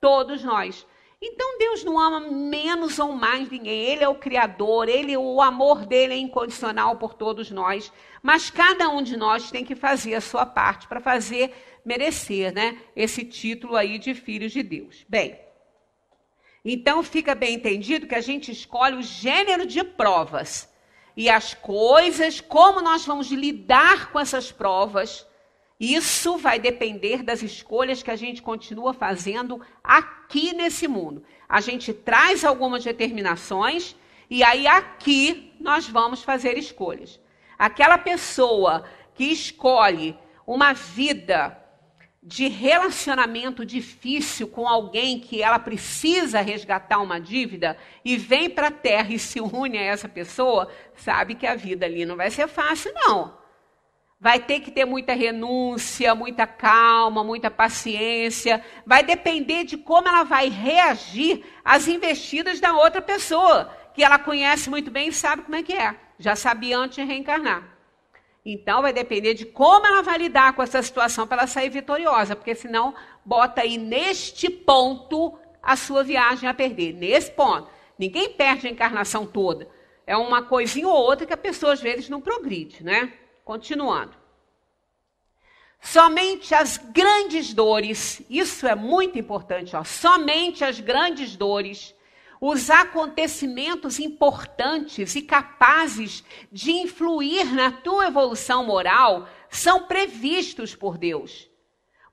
todos nós. Então Deus não ama menos ou mais ninguém, ele é o criador, ele o amor dele é incondicional por todos nós, mas cada um de nós tem que fazer a sua parte para fazer merecer, né, esse título aí de filhos de Deus. Bem, então fica bem entendido que a gente escolhe o gênero de provas e as coisas, como nós vamos lidar com essas provas, isso vai depender das escolhas que a gente continua fazendo aqui nesse mundo. A gente traz algumas determinações e aí aqui nós vamos fazer escolhas. Aquela pessoa que escolhe uma vida de relacionamento difícil com alguém que ela precisa resgatar uma dívida e vem para a terra e se une a essa pessoa, sabe que a vida ali não vai ser fácil, não. Vai ter que ter muita renúncia, muita calma, muita paciência. Vai depender de como ela vai reagir às investidas da outra pessoa, que ela conhece muito bem e sabe como é que é. Já sabia antes de reencarnar. Então vai depender de como ela vai lidar com essa situação para ela sair vitoriosa, porque senão bota aí neste ponto a sua viagem a perder. Nesse ponto. Ninguém perde a encarnação toda. É uma coisinha ou outra que a pessoa às vezes não progride, né? Continuando. Somente as grandes dores, isso é muito importante, ó, somente as grandes dores os acontecimentos importantes e capazes de influir na tua evolução moral são previstos por Deus,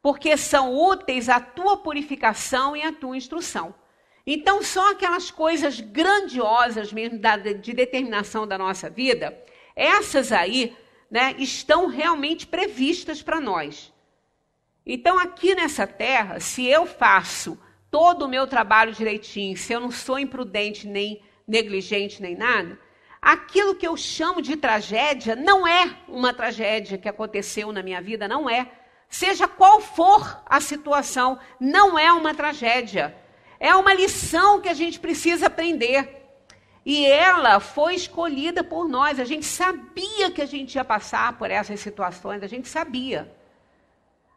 porque são úteis à tua purificação e à tua instrução. Então, só aquelas coisas grandiosas mesmo da, de determinação da nossa vida, essas aí né, estão realmente previstas para nós. Então, aqui nessa terra, se eu faço todo o meu trabalho direitinho, se eu não sou imprudente, nem negligente, nem nada, aquilo que eu chamo de tragédia não é uma tragédia que aconteceu na minha vida, não é. Seja qual for a situação, não é uma tragédia. É uma lição que a gente precisa aprender. E ela foi escolhida por nós. A gente sabia que a gente ia passar por essas situações, a gente sabia.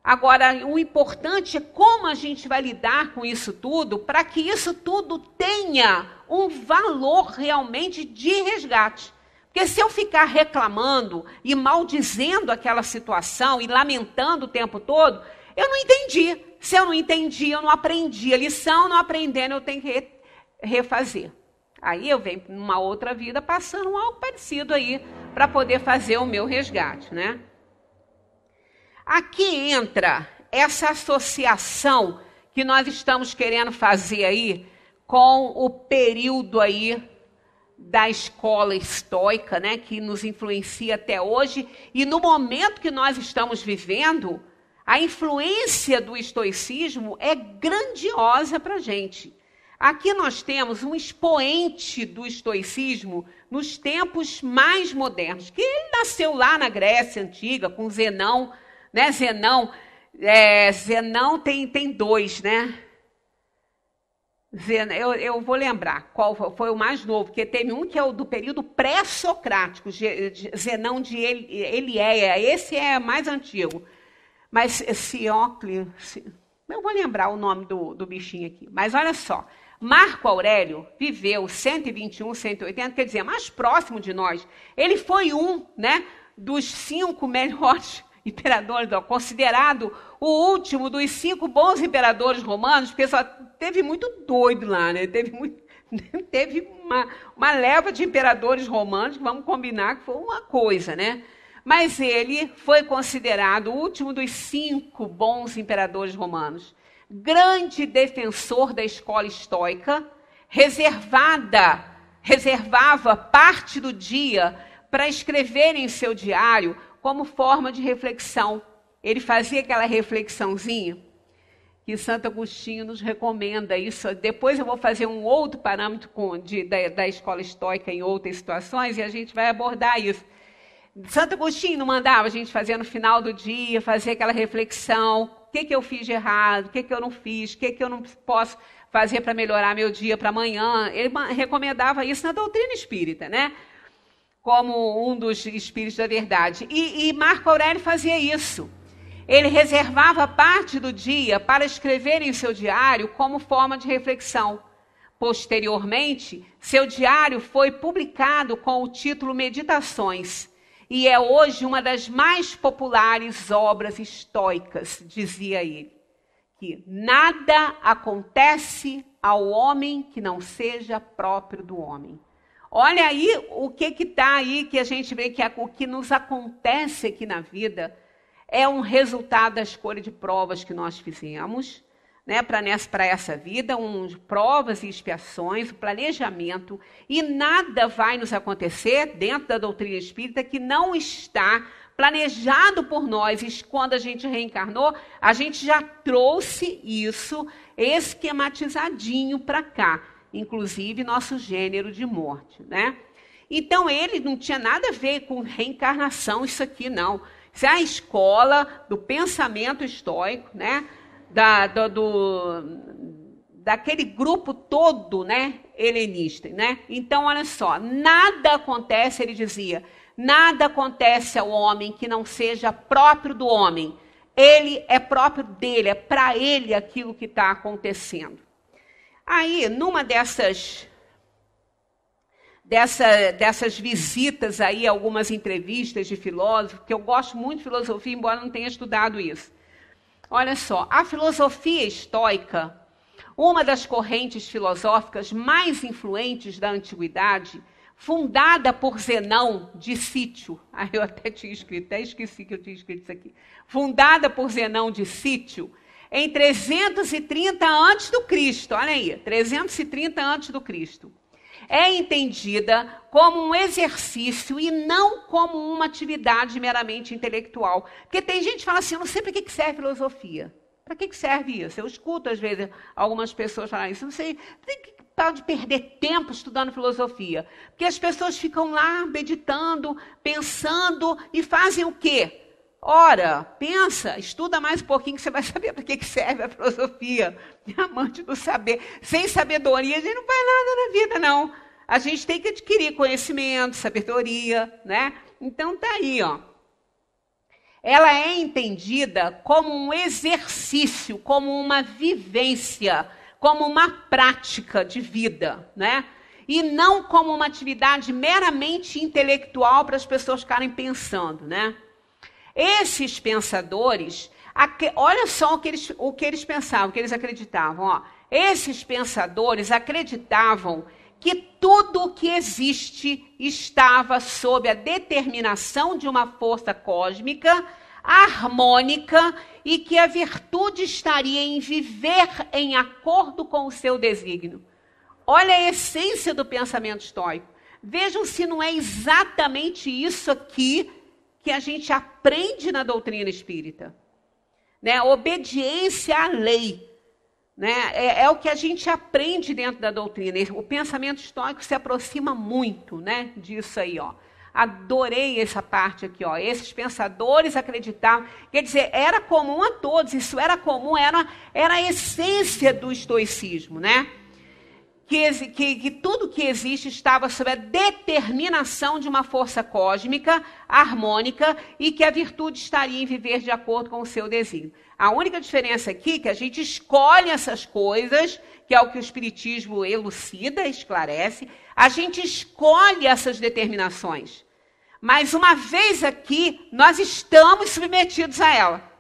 Agora, o importante é como a gente vai lidar com isso tudo para que isso tudo tenha um valor realmente de resgate. Porque se eu ficar reclamando e maldizendo aquela situação e lamentando o tempo todo, eu não entendi. Se eu não entendi, eu não aprendi a lição, não aprendendo, eu tenho que refazer. Aí eu venho numa outra vida passando algo parecido aí para poder fazer o meu resgate, né? Aqui entra essa associação que nós estamos querendo fazer aí com o período aí da escola estoica, né, que nos influencia até hoje, e no momento que nós estamos vivendo, a influência do estoicismo é grandiosa para a gente. Aqui nós temos um expoente do estoicismo nos tempos mais modernos, que ele nasceu lá na Grécia Antiga, com Zenão, né? Zenão, é, Zenão tem, tem dois, né? Zenão, eu, eu vou lembrar qual foi o mais novo, porque teve um que é o do período pré-socrático, Zenão de Elieia, esse é mais antigo. Mas Siocle, eu vou lembrar o nome do, do bichinho aqui, mas olha só. Marco Aurélio viveu 121, 180, quer dizer, mais próximo de nós. Ele foi um né, dos cinco melhores imperador, considerado o último dos cinco bons imperadores romanos, porque só teve muito doido lá, né? Teve, muito, teve uma, uma leva de imperadores romanos, que vamos combinar que foi uma coisa, né? Mas ele foi considerado o último dos cinco bons imperadores romanos. Grande defensor da escola estoica, reservada, reservava parte do dia para escrever em seu diário como forma de reflexão. Ele fazia aquela reflexãozinha que Santo Agostinho nos recomenda isso. Depois eu vou fazer um outro parâmetro com, de, da, da escola estoica em outras situações e a gente vai abordar isso. Santo Agostinho não mandava a gente fazer no final do dia, fazer aquela reflexão: o que, que eu fiz de errado, o que, que eu não fiz, o que, que eu não posso fazer para melhorar meu dia para amanhã. Ele recomendava isso na doutrina espírita, né? como um dos espíritos da verdade. E, e Marco Aurélio fazia isso. Ele reservava parte do dia para escrever em seu diário como forma de reflexão. Posteriormente, seu diário foi publicado com o título Meditações e é hoje uma das mais populares obras estoicas, dizia ele. Que nada acontece ao homem que não seja próprio do homem. Olha aí o que que está aí que a gente vê que o que nos acontece aqui na vida é um resultado da escolha de provas que nós fizemos, né, para essa vida, um, provas e expiações, planejamento, e nada vai nos acontecer dentro da doutrina espírita que não está planejado por nós. E quando a gente reencarnou, a gente já trouxe isso esquematizadinho para cá inclusive nosso gênero de morte, né? Então ele não tinha nada a ver com reencarnação isso aqui não. Isso é a escola do pensamento estoico, né? Da, do, do daquele grupo todo, né? Helenista, né? Então olha só, nada acontece, ele dizia, nada acontece ao homem que não seja próprio do homem. Ele é próprio dele, é para ele aquilo que está acontecendo. Aí, numa dessas dessa, dessas visitas aí, algumas entrevistas de filósofos, que eu gosto muito de filosofia, embora não tenha estudado isso. Olha só, a filosofia estoica, uma das correntes filosóficas mais influentes da antiguidade, fundada por Zenão de Sítio. aí ah, eu até tinha escrito, até esqueci que eu tinha escrito isso aqui. Fundada por Zenão de Sítio, em 330 antes do Cristo. Olha aí, 330 antes do Cristo. É entendida como um exercício e não como uma atividade meramente intelectual. Porque tem gente que fala assim, eu não sei para que serve filosofia. Para que serve isso? Eu escuto, às vezes, algumas pessoas falarem isso. Não sei, tem que parar de perder tempo estudando filosofia. Porque as pessoas ficam lá meditando, pensando e fazem o quê? Ora, pensa, estuda mais um pouquinho que você vai saber para que, que serve a filosofia. Diamante do saber. Sem sabedoria, a gente não vai nada na vida, não. A gente tem que adquirir conhecimento, sabedoria, né? Então tá aí, ó. Ela é entendida como um exercício, como uma vivência, como uma prática de vida, né? E não como uma atividade meramente intelectual para as pessoas ficarem pensando, né? Esses pensadores, aqu... olha só o que, eles, o que eles pensavam, o que eles acreditavam. Ó. Esses pensadores acreditavam que tudo o que existe estava sob a determinação de uma força cósmica harmônica e que a virtude estaria em viver em acordo com o seu desígnio. Olha a essência do pensamento estoico. Vejam se não é exatamente isso aqui que a gente aprende na doutrina espírita. Né? Obediência à lei. Né? É, é, o que a gente aprende dentro da doutrina. O pensamento histórico se aproxima muito né, disso aí. Ó. Adorei essa parte aqui. Ó. Esses pensadores acreditavam. Quer dizer, era comum a todos, isso era comum, era, era a essência do estoicismo. Né? que, que, que tudo que existe estava sob a determinação de uma força cósmica, harmônica, e que a virtude estaria em viver de acordo com o seu desígnio. A única diferença aqui é que a gente escolhe essas coisas, que é o que o Espiritismo elucida, esclarece, a gente escolhe essas determinações. Mas uma vez aqui, nós estamos submetidos a ela.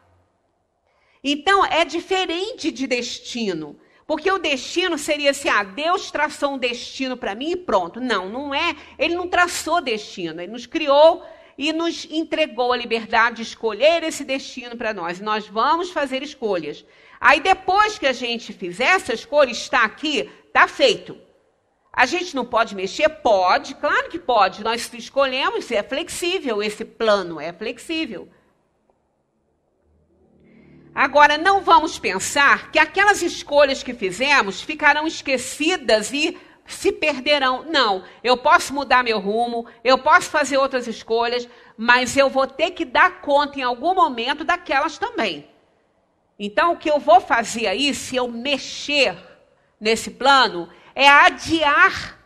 Então, é diferente de destino. Porque o destino seria assim: ah, Deus traçou um destino para mim e pronto. Não, não é. Ele não traçou destino, ele nos criou e nos entregou a liberdade de escolher esse destino para nós. E nós vamos fazer escolhas. Aí depois que a gente fizer essa escolha, está aqui, está feito. A gente não pode mexer? Pode, claro que pode. Nós escolhemos, é flexível, esse plano é flexível. Agora, não vamos pensar que aquelas escolhas que fizemos ficarão esquecidas e se perderão. Não, eu posso mudar meu rumo, eu posso fazer outras escolhas, mas eu vou ter que dar conta em algum momento daquelas também. Então, o que eu vou fazer aí, se eu mexer nesse plano, é adiar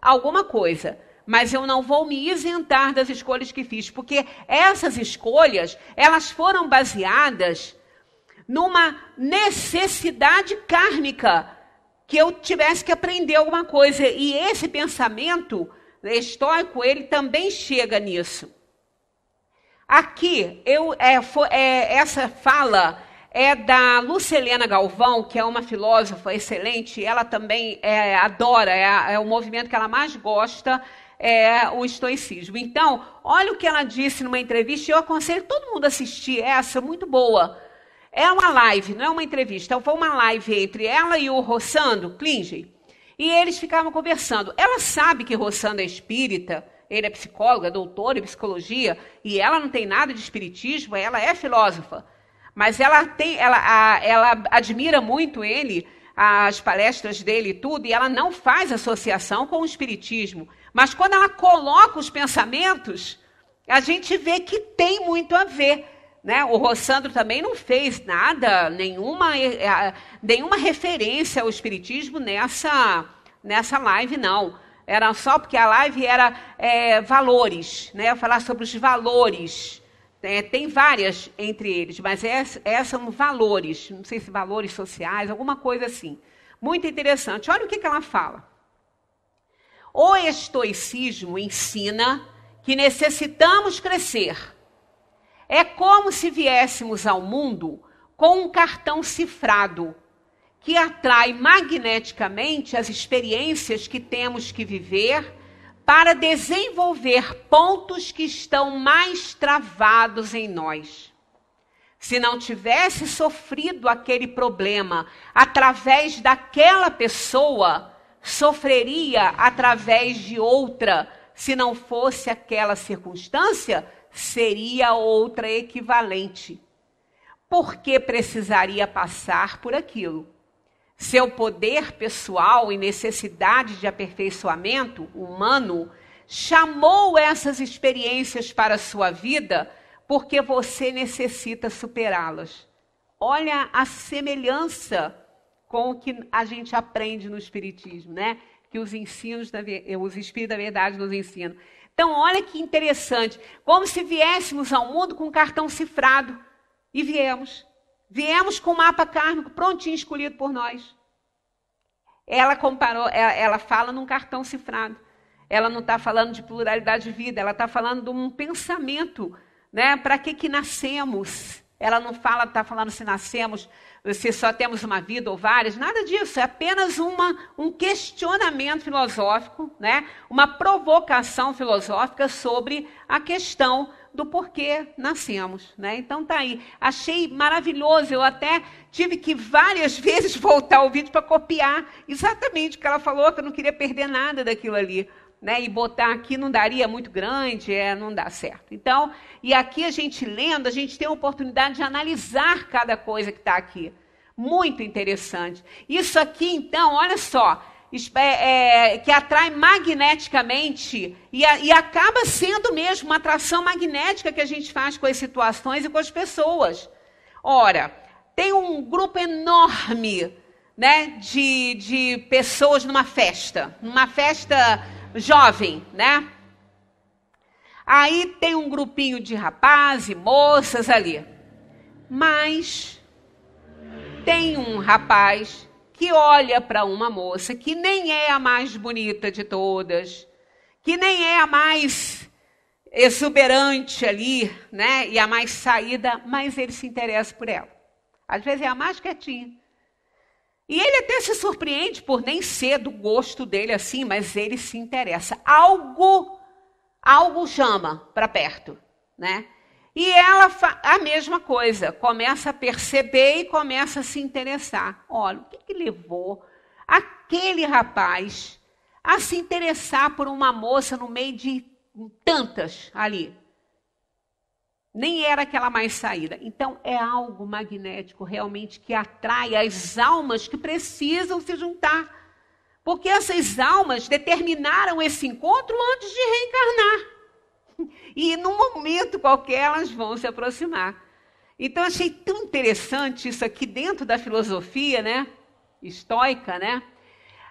alguma coisa. Mas eu não vou me isentar das escolhas que fiz, porque essas escolhas, elas foram baseadas numa necessidade kármica que eu tivesse que aprender alguma coisa. E esse pensamento estoico, ele também chega nisso. Aqui, eu, é, é, essa fala é da Lucelena Galvão, que é uma filósofa excelente, ela também é, adora, é, é, o movimento que ela mais gosta, é o estoicismo. Então, olha o que ela disse numa entrevista, eu aconselho todo mundo a assistir essa, muito boa. É uma live, não é uma entrevista. Foi uma live entre ela e o Rossando Klinge. E eles ficavam conversando. Ela sabe que Rossando é espírita, ele é psicólogo, é doutor em psicologia, e ela não tem nada de espiritismo, ela é filósofa. Mas ela tem, ela, a, ela admira muito ele, as palestras dele e tudo, e ela não faz associação com o espiritismo. Mas quando ela coloca os pensamentos, a gente vê que tem muito a ver. Né? O Rossandro também não fez nada, nenhuma, eh, eh, nenhuma referência ao Espiritismo nessa, nessa live, não. Era só porque a live era é, valores, né? falar sobre os valores. É, tem várias entre eles, mas essas são valores, não sei se valores sociais, alguma coisa assim. Muito interessante. Olha o que, que ela fala. O estoicismo ensina que necessitamos crescer é como se viéssemos ao mundo com um cartão cifrado que atrai magneticamente as experiências que temos que viver para desenvolver pontos que estão mais travados em nós. Se não tivesse sofrido aquele problema através daquela pessoa, sofreria através de outra, se não fosse aquela circunstância seria outra equivalente. Por que precisaria passar por aquilo? Seu poder pessoal e necessidade de aperfeiçoamento humano chamou essas experiências para a sua vida porque você necessita superá-las. Olha a semelhança com o que a gente aprende no Espiritismo, né? Que os ensinos, da, os Espíritos da Verdade nos ensinam. Então, olha que interessante. Como se viéssemos ao mundo com um cartão cifrado. E viemos. Viemos com o mapa kármico prontinho, escolhido por nós. Ela comparou, ela, é, ela fala num cartão cifrado. Ela não está falando de pluralidade de vida, ela está falando de um pensamento, né? Para que que nascemos? Ela não fala, está falando se nascemos se só temos uma vida ou várias, nada disso, é apenas uma, um questionamento filosófico, né? uma provocação filosófica sobre a questão do porquê nascemos, né? Então tá aí. Achei maravilhoso. Eu até tive que várias vezes voltar o vídeo para copiar exatamente o que ela falou, que eu não queria perder nada daquilo ali né, e botar aqui não daria muito grande, é, não dá certo. Então, e aqui a gente lendo, a gente tem a oportunidade de analisar cada coisa que está aqui. Muito interessante. Isso aqui, então, olha só, é, é, que atrai magneticamente e, a, e acaba sendo mesmo uma atração magnética que a gente faz com as situações e com as pessoas. Ora, tem um grupo enorme né, de, de pessoas numa festa, numa festa jovem, né? Aí tem um grupinho de rapazes e moças ali. Mas tem um rapaz que olha para uma moça que nem é a mais bonita de todas, que nem é a mais exuberante ali, né? E a mais saída, mas ele se interessa por ela. Às vezes é a mais quietinha, e ele até se surpreende por nem ser do gosto dele assim, mas ele se interessa. Algo, algo chama para perto, né? E ela a mesma coisa, começa a perceber e começa a se interessar. Olha, o que, que levou aquele rapaz a se interessar por uma moça no meio de tantas ali? Nem era aquela mais saída. Então, é algo magnético realmente que atrai as almas que precisam se juntar. Porque essas almas determinaram esse encontro antes de reencarnar. E num momento qualquer elas vão se aproximar. Então, achei tão interessante isso aqui dentro da filosofia, né? Estoica, né?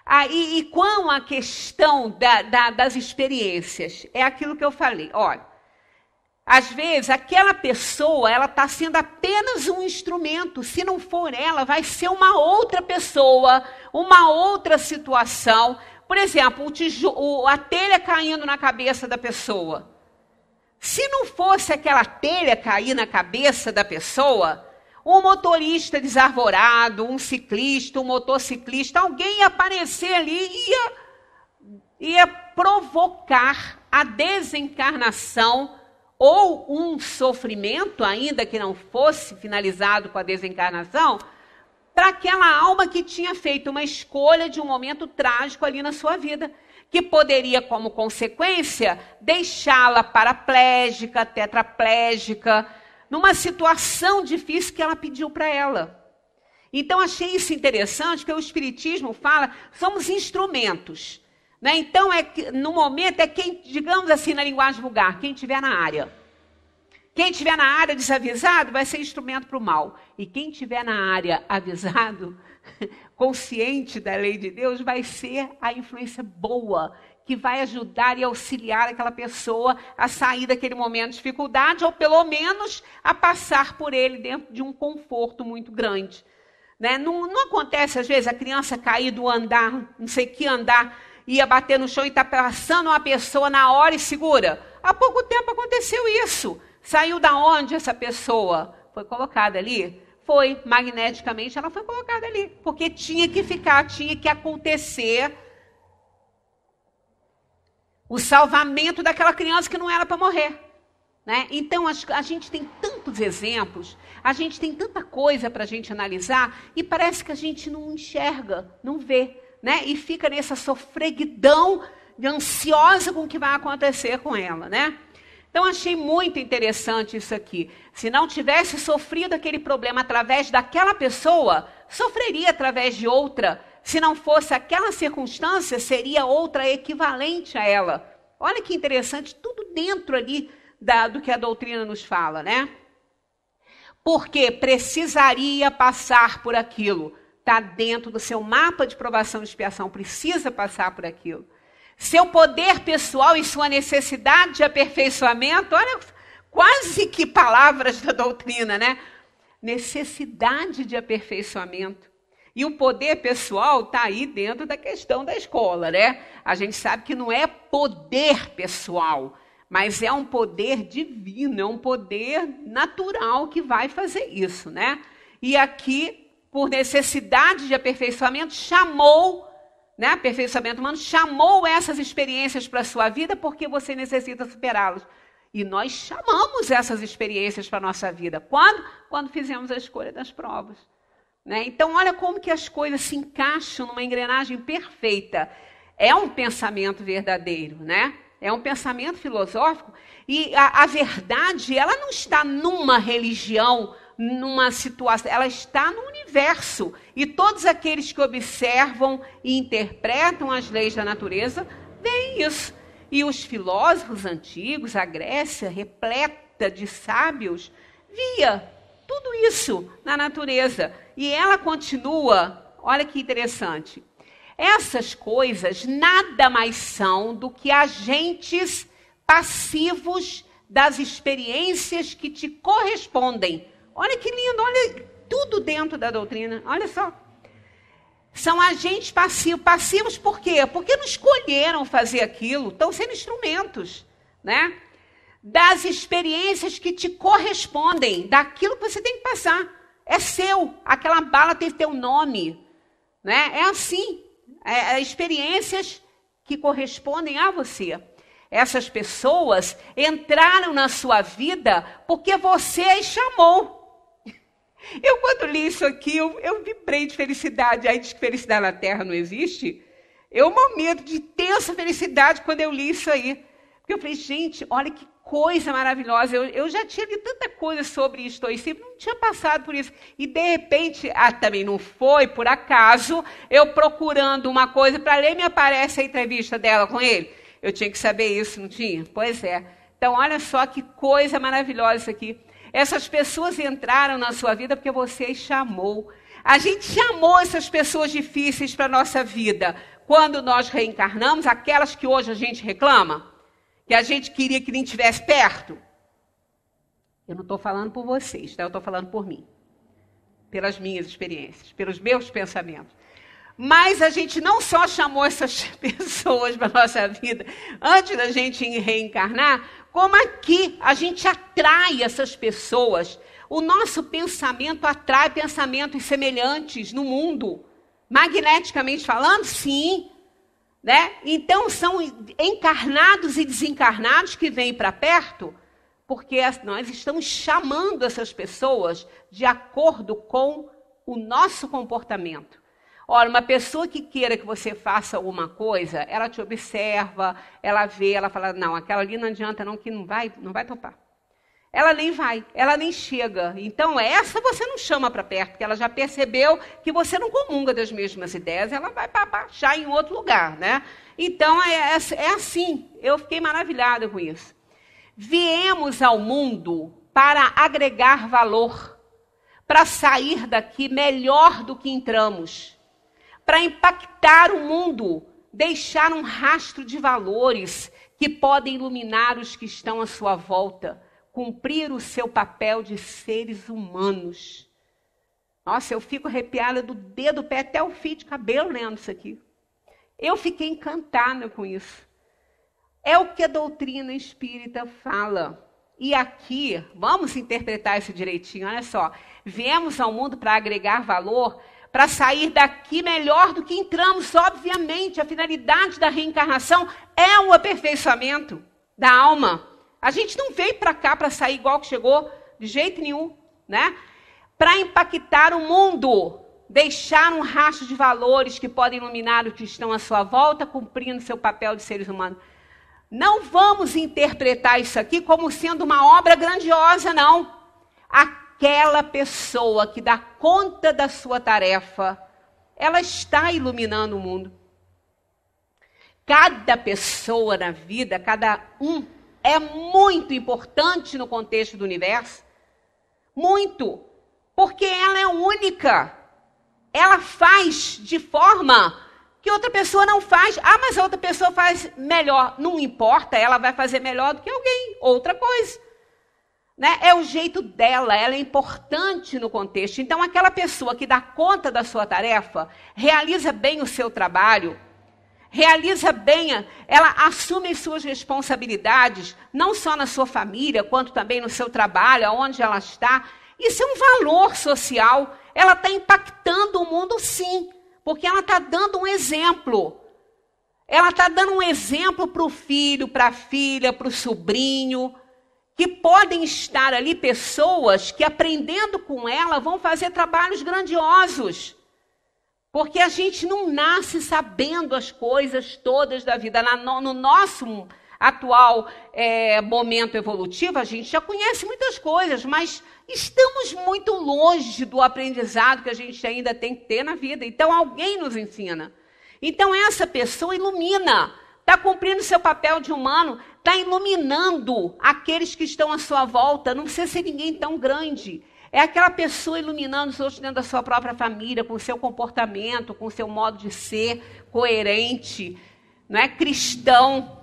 Ah, e, e a questão da, da, das experiências? É aquilo que eu falei. Olha, às vezes, aquela pessoa, ela está sendo apenas um instrumento. Se não for ela, vai ser uma outra pessoa, uma outra situação. Por exemplo, o tijo, a telha caindo na cabeça da pessoa. Se não fosse aquela telha cair na cabeça da pessoa, um motorista desarvorado, um ciclista, um motociclista, alguém ia aparecer ali e ia, ia provocar a desencarnação ou um sofrimento, ainda que não fosse finalizado com a desencarnação, para aquela alma que tinha feito uma escolha de um momento trágico ali na sua vida, que poderia, como consequência, deixá-la paraplégica, tetraplégica, numa situação difícil que ela pediu para ela. Então achei isso interessante, que o espiritismo fala, somos instrumentos. Né? Então, é que, no momento, é quem, digamos assim, na linguagem vulgar, quem tiver na área. Quem tiver na área desavisado vai ser instrumento para o mal. E quem tiver na área avisado, consciente da lei de Deus, vai ser a influência boa que vai ajudar e auxiliar aquela pessoa a sair daquele momento de dificuldade ou pelo menos a passar por ele dentro de um conforto muito grande. Né? Não, não acontece às vezes a criança cair do andar, não sei que andar ia bater no chão e está passando uma pessoa na hora e segura. Há pouco tempo aconteceu isso. Saiu da onde essa pessoa? Foi colocada ali? Foi, magneticamente ela foi colocada ali. Porque tinha que ficar, tinha que acontecer o salvamento daquela criança que não era para morrer. Né? Então, a, a, gente tem tantos exemplos, a gente tem tanta coisa para a gente analisar e parece que a gente não enxerga, não vê né? E fica nessa sofreguidão ansiosa com o que vai acontecer com ela, né? Então achei muito interessante isso aqui. Se não tivesse sofrido aquele problema através daquela pessoa, sofreria através de outra. Se não fosse aquela circunstância, seria outra equivalente a ela. Olha que interessante, tudo dentro ali da, do que a doutrina nos fala, né? Porque precisaria passar por aquilo está dentro do seu mapa de provação e expiação precisa passar por aquilo. Seu poder pessoal e sua necessidade de aperfeiçoamento, olha quase que palavras da doutrina, né? Necessidade de aperfeiçoamento. E o poder pessoal está aí dentro da questão da escola, né? A gente sabe que não é poder pessoal, mas é um poder divino, é um poder natural que vai fazer isso, né? E aqui por necessidade de aperfeiçoamento, chamou, né, aperfeiçoamento humano, chamou essas experiências para a sua vida porque você necessita superá-las. E nós chamamos essas experiências para a nossa vida. Quando? Quando fizemos a escolha das provas. Né? Então, olha como que as coisas se encaixam numa engrenagem perfeita. É um pensamento verdadeiro, né? É um pensamento filosófico. E a, a verdade, ela não está numa religião, numa situação, ela está no universo. E todos aqueles que observam e interpretam as leis da natureza veem isso. E os filósofos antigos, a Grécia, repleta de sábios, via tudo isso na natureza. E ela continua, olha que interessante. Essas coisas nada mais são do que agentes passivos das experiências que te correspondem, Olha que lindo, olha tudo dentro da doutrina. Olha só. São agentes passivos. Passivos por quê? Porque não escolheram fazer aquilo, estão sendo instrumentos, né? Das experiências que te correspondem, daquilo que você tem que passar. É seu, aquela bala tem teu nome, né? É assim, é, é experiências que correspondem a você. Essas pessoas entraram na sua vida porque você as chamou. Eu, quando li isso aqui, eu, eu vibrei de felicidade. Aí diz que felicidade na Terra não existe. Eu, um momento de tensa felicidade quando eu li isso aí. Porque eu falei, gente, olha que coisa maravilhosa. Eu, eu já tinha lido tanta coisa sobre sempre não tinha passado por isso. E, de repente, ah, também não foi, por acaso, eu procurando uma coisa para ler, me aparece a entrevista dela com ele. Eu tinha que saber isso, não tinha? Pois é. Então, olha só que coisa maravilhosa isso aqui. Essas pessoas entraram na sua vida porque você chamou. A gente chamou essas pessoas difíceis para a nossa vida. Quando nós reencarnamos, aquelas que hoje a gente reclama, que a gente queria que nem tivesse perto. Eu não estou falando por vocês, tá? eu estou falando por mim. Pelas minhas experiências, pelos meus pensamentos. Mas a gente não só chamou essas pessoas para a nossa vida antes da gente reencarnar, como aqui a gente atrai essas pessoas. O nosso pensamento atrai pensamentos semelhantes no mundo. Magneticamente falando, sim. Né? Então, são encarnados e desencarnados que vêm para perto, porque nós estamos chamando essas pessoas de acordo com o nosso comportamento. Olha, uma pessoa que queira que você faça alguma coisa, ela te observa, ela vê, ela fala, não, aquela ali não adianta, não, que não vai, não vai topar. Ela nem vai, ela nem chega. Então, essa você não chama para perto, porque ela já percebeu que você não comunga das mesmas ideias, ela vai para baixar em outro lugar, né? Então, é, é, é assim. Eu fiquei maravilhada com isso. Viemos ao mundo para agregar valor, para sair daqui melhor do que entramos para impactar o mundo, deixar um rastro de valores que podem iluminar os que estão à sua volta, cumprir o seu papel de seres humanos. Nossa, eu fico arrepiada do dedo, pé até o fio de cabelo lendo isso aqui. Eu fiquei encantada com isso. É o que a doutrina espírita fala. E aqui, vamos interpretar isso direitinho, olha só. Viemos ao mundo para agregar valor para sair daqui melhor do que entramos, obviamente. A finalidade da reencarnação é o aperfeiçoamento da alma. A gente não veio para cá para sair igual que chegou, de jeito nenhum, né? Para impactar o mundo, deixar um rastro de valores que podem iluminar o que estão à sua volta, cumprindo seu papel de seres humanos. Não vamos interpretar isso aqui como sendo uma obra grandiosa, não. A aquela pessoa que dá conta da sua tarefa, ela está iluminando o mundo. Cada pessoa na vida, cada um, é muito importante no contexto do universo. Muito. Porque ela é única. Ela faz de forma que outra pessoa não faz. Ah, mas a outra pessoa faz melhor. Não importa, ela vai fazer melhor do que alguém. Outra coisa. Né? É o jeito dela, ela é importante no contexto. Então, aquela pessoa que dá conta da sua tarefa, realiza bem o seu trabalho, realiza bem, ela assume suas responsabilidades, não só na sua família, quanto também no seu trabalho, onde ela está. Isso é um valor social. Ela está impactando o mundo, sim, porque ela está dando um exemplo. Ela está dando um exemplo para o filho, para a filha, para o sobrinho, que podem estar ali pessoas que, aprendendo com ela, vão fazer trabalhos grandiosos. Porque a gente não nasce sabendo as coisas todas da vida. no, nosso atual é, momento evolutivo, a gente já conhece muitas coisas, mas estamos muito longe do aprendizado que a gente ainda tem que ter na vida. Então, alguém nos ensina. Então, essa pessoa ilumina, está cumprindo seu papel de humano está iluminando aqueles que estão à sua volta. Não precisa ser ninguém tão grande. É aquela pessoa iluminando os outros dentro da sua própria família, com o seu comportamento, com o seu modo de ser coerente, não é cristão.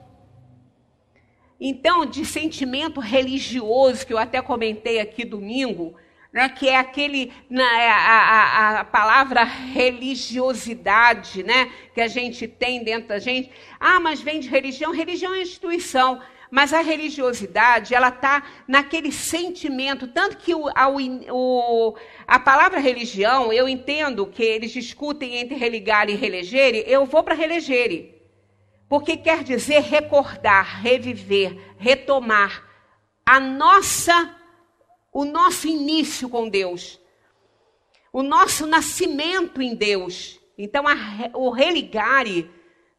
Então, de sentimento religioso que eu até comentei aqui domingo, né, que é aquele na, né, é a, a, a, palavra religiosidade, né, que a gente tem dentro da gente. Ah, mas vem de religião. Religião é instituição, mas a religiosidade ela está naquele sentimento, tanto que o, a, o, a palavra religião eu entendo que eles discutem entre religar e relegere. Eu vou para relegere. Porque quer dizer recordar, reviver, retomar a nossa o nosso início com Deus, o nosso nascimento em Deus. Então, a, o religare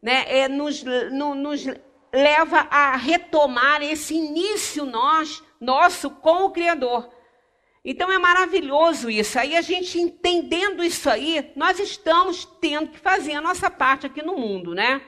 né, é, nos, no, nos leva a retomar esse início nós, nosso com o Criador. Então é maravilhoso isso. Aí a gente entendendo isso aí, nós estamos tendo que fazer a nossa parte aqui no mundo, né?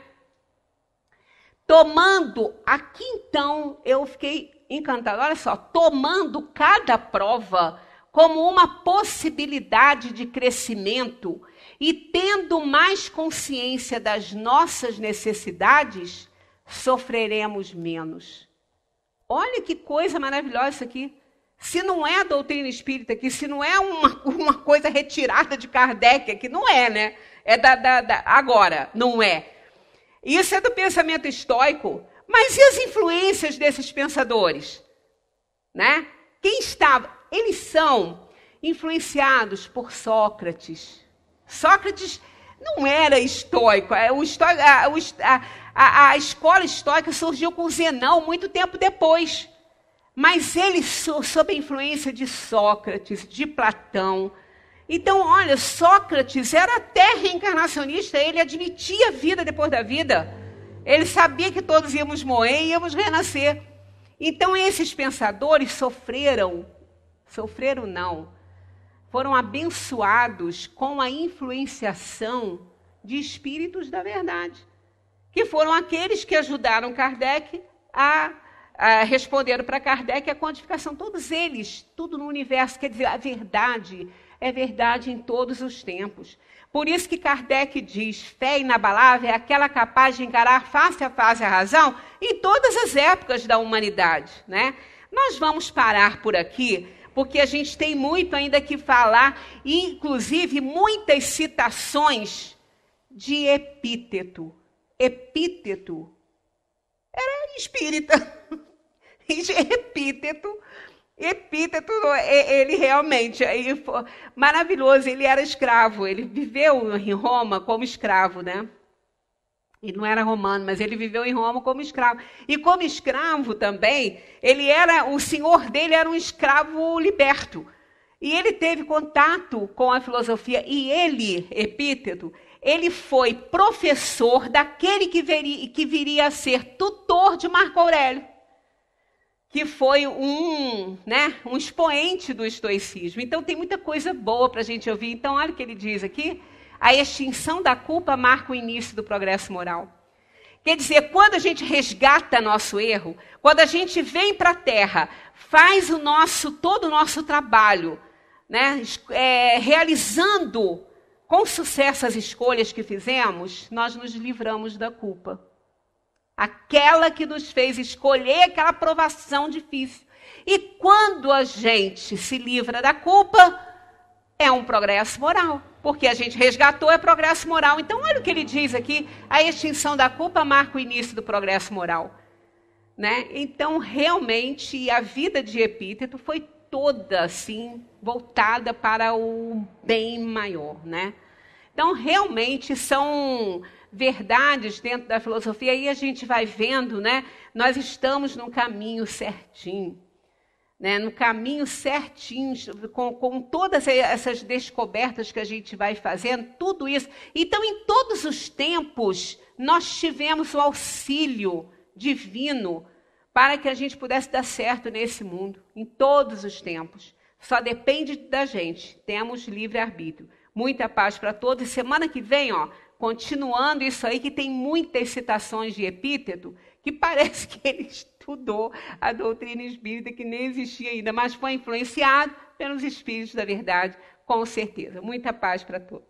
Tomando, aqui então eu fiquei Encantado, olha só, tomando cada prova como uma possibilidade de crescimento e tendo mais consciência das nossas necessidades, sofreremos menos. Olha que coisa maravilhosa isso aqui. Se não é a doutrina espírita aqui, se não é uma, uma coisa retirada de Kardec aqui, não é, né? É da, da, da. Agora, não é. Isso é do pensamento estoico. Mas e as influências desses pensadores? Né? Quem estava? Eles são influenciados por Sócrates. Sócrates não era estoico. É, o estoico a, a, a escola estoica surgiu com Zenão muito tempo depois. Mas ele, sob a influência de Sócrates, de Platão. Então, olha, Sócrates era até reencarnacionista, ele admitia a vida depois da vida. Ele sabia que todos íamos morrer e íamos renascer. Então esses pensadores sofreram, sofreram não, foram abençoados com a influenciação de espíritos da verdade, que foram aqueles que ajudaram Kardec a, a responder para Kardec a codificação. Todos eles, tudo no universo, quer dizer, a verdade é verdade em todos os tempos. Por isso que Kardec diz: fé inabalável é aquela capaz de encarar face a face a razão em todas as épocas da humanidade, né? Nós vamos parar por aqui, porque a gente tem muito ainda que falar, inclusive muitas citações de epíteto. Epíteto era espírita. Epíteto epíteto, é, ele realmente aí, maravilhoso. Ele era escravo, ele viveu em Roma como escravo, né? Ele não era romano, mas ele viveu em Roma como escravo. E como escravo também, ele era, o senhor dele era um escravo liberto. E ele teve contato com a filosofia e ele, Epíteto, ele foi professor daquele que viria, que viria a ser tutor de Marco Aurélio que foi um, né, um expoente do estoicismo. Então tem muita coisa boa para a gente ouvir. Então olha o que ele diz aqui: a extinção da culpa marca o início do progresso moral. Quer dizer, quando a gente resgata nosso erro, quando a gente vem para a Terra, faz o nosso todo o nosso trabalho, né, é, realizando com sucesso as escolhas que fizemos, nós nos livramos da culpa aquela que nos fez escolher aquela provação difícil. E quando a gente se livra da culpa, é um progresso moral, porque a gente resgatou é progresso moral. Então, olha o que ele diz aqui: a extinção da culpa marca o início do progresso moral. Né? Então, realmente, a vida de Epíteto foi toda assim voltada para o bem maior, né? Então, realmente são verdades dentro da filosofia, aí a gente vai vendo, né? Nós estamos no caminho certinho. Né, no caminho certinho, com, com, todas essas descobertas que a gente vai fazendo, tudo isso. Então, em todos os tempos, nós tivemos o auxílio divino para que a gente pudesse dar certo nesse mundo, em todos os tempos. Só depende da gente, temos livre-arbítrio. Muita paz para todos. Semana que vem, ó, continuando isso aí, que tem muitas citações de epíteto, que parece que ele estudou a doutrina espírita que nem existia ainda, mas foi influenciado pelos espíritos da verdade, com certeza. Muita paz para todos.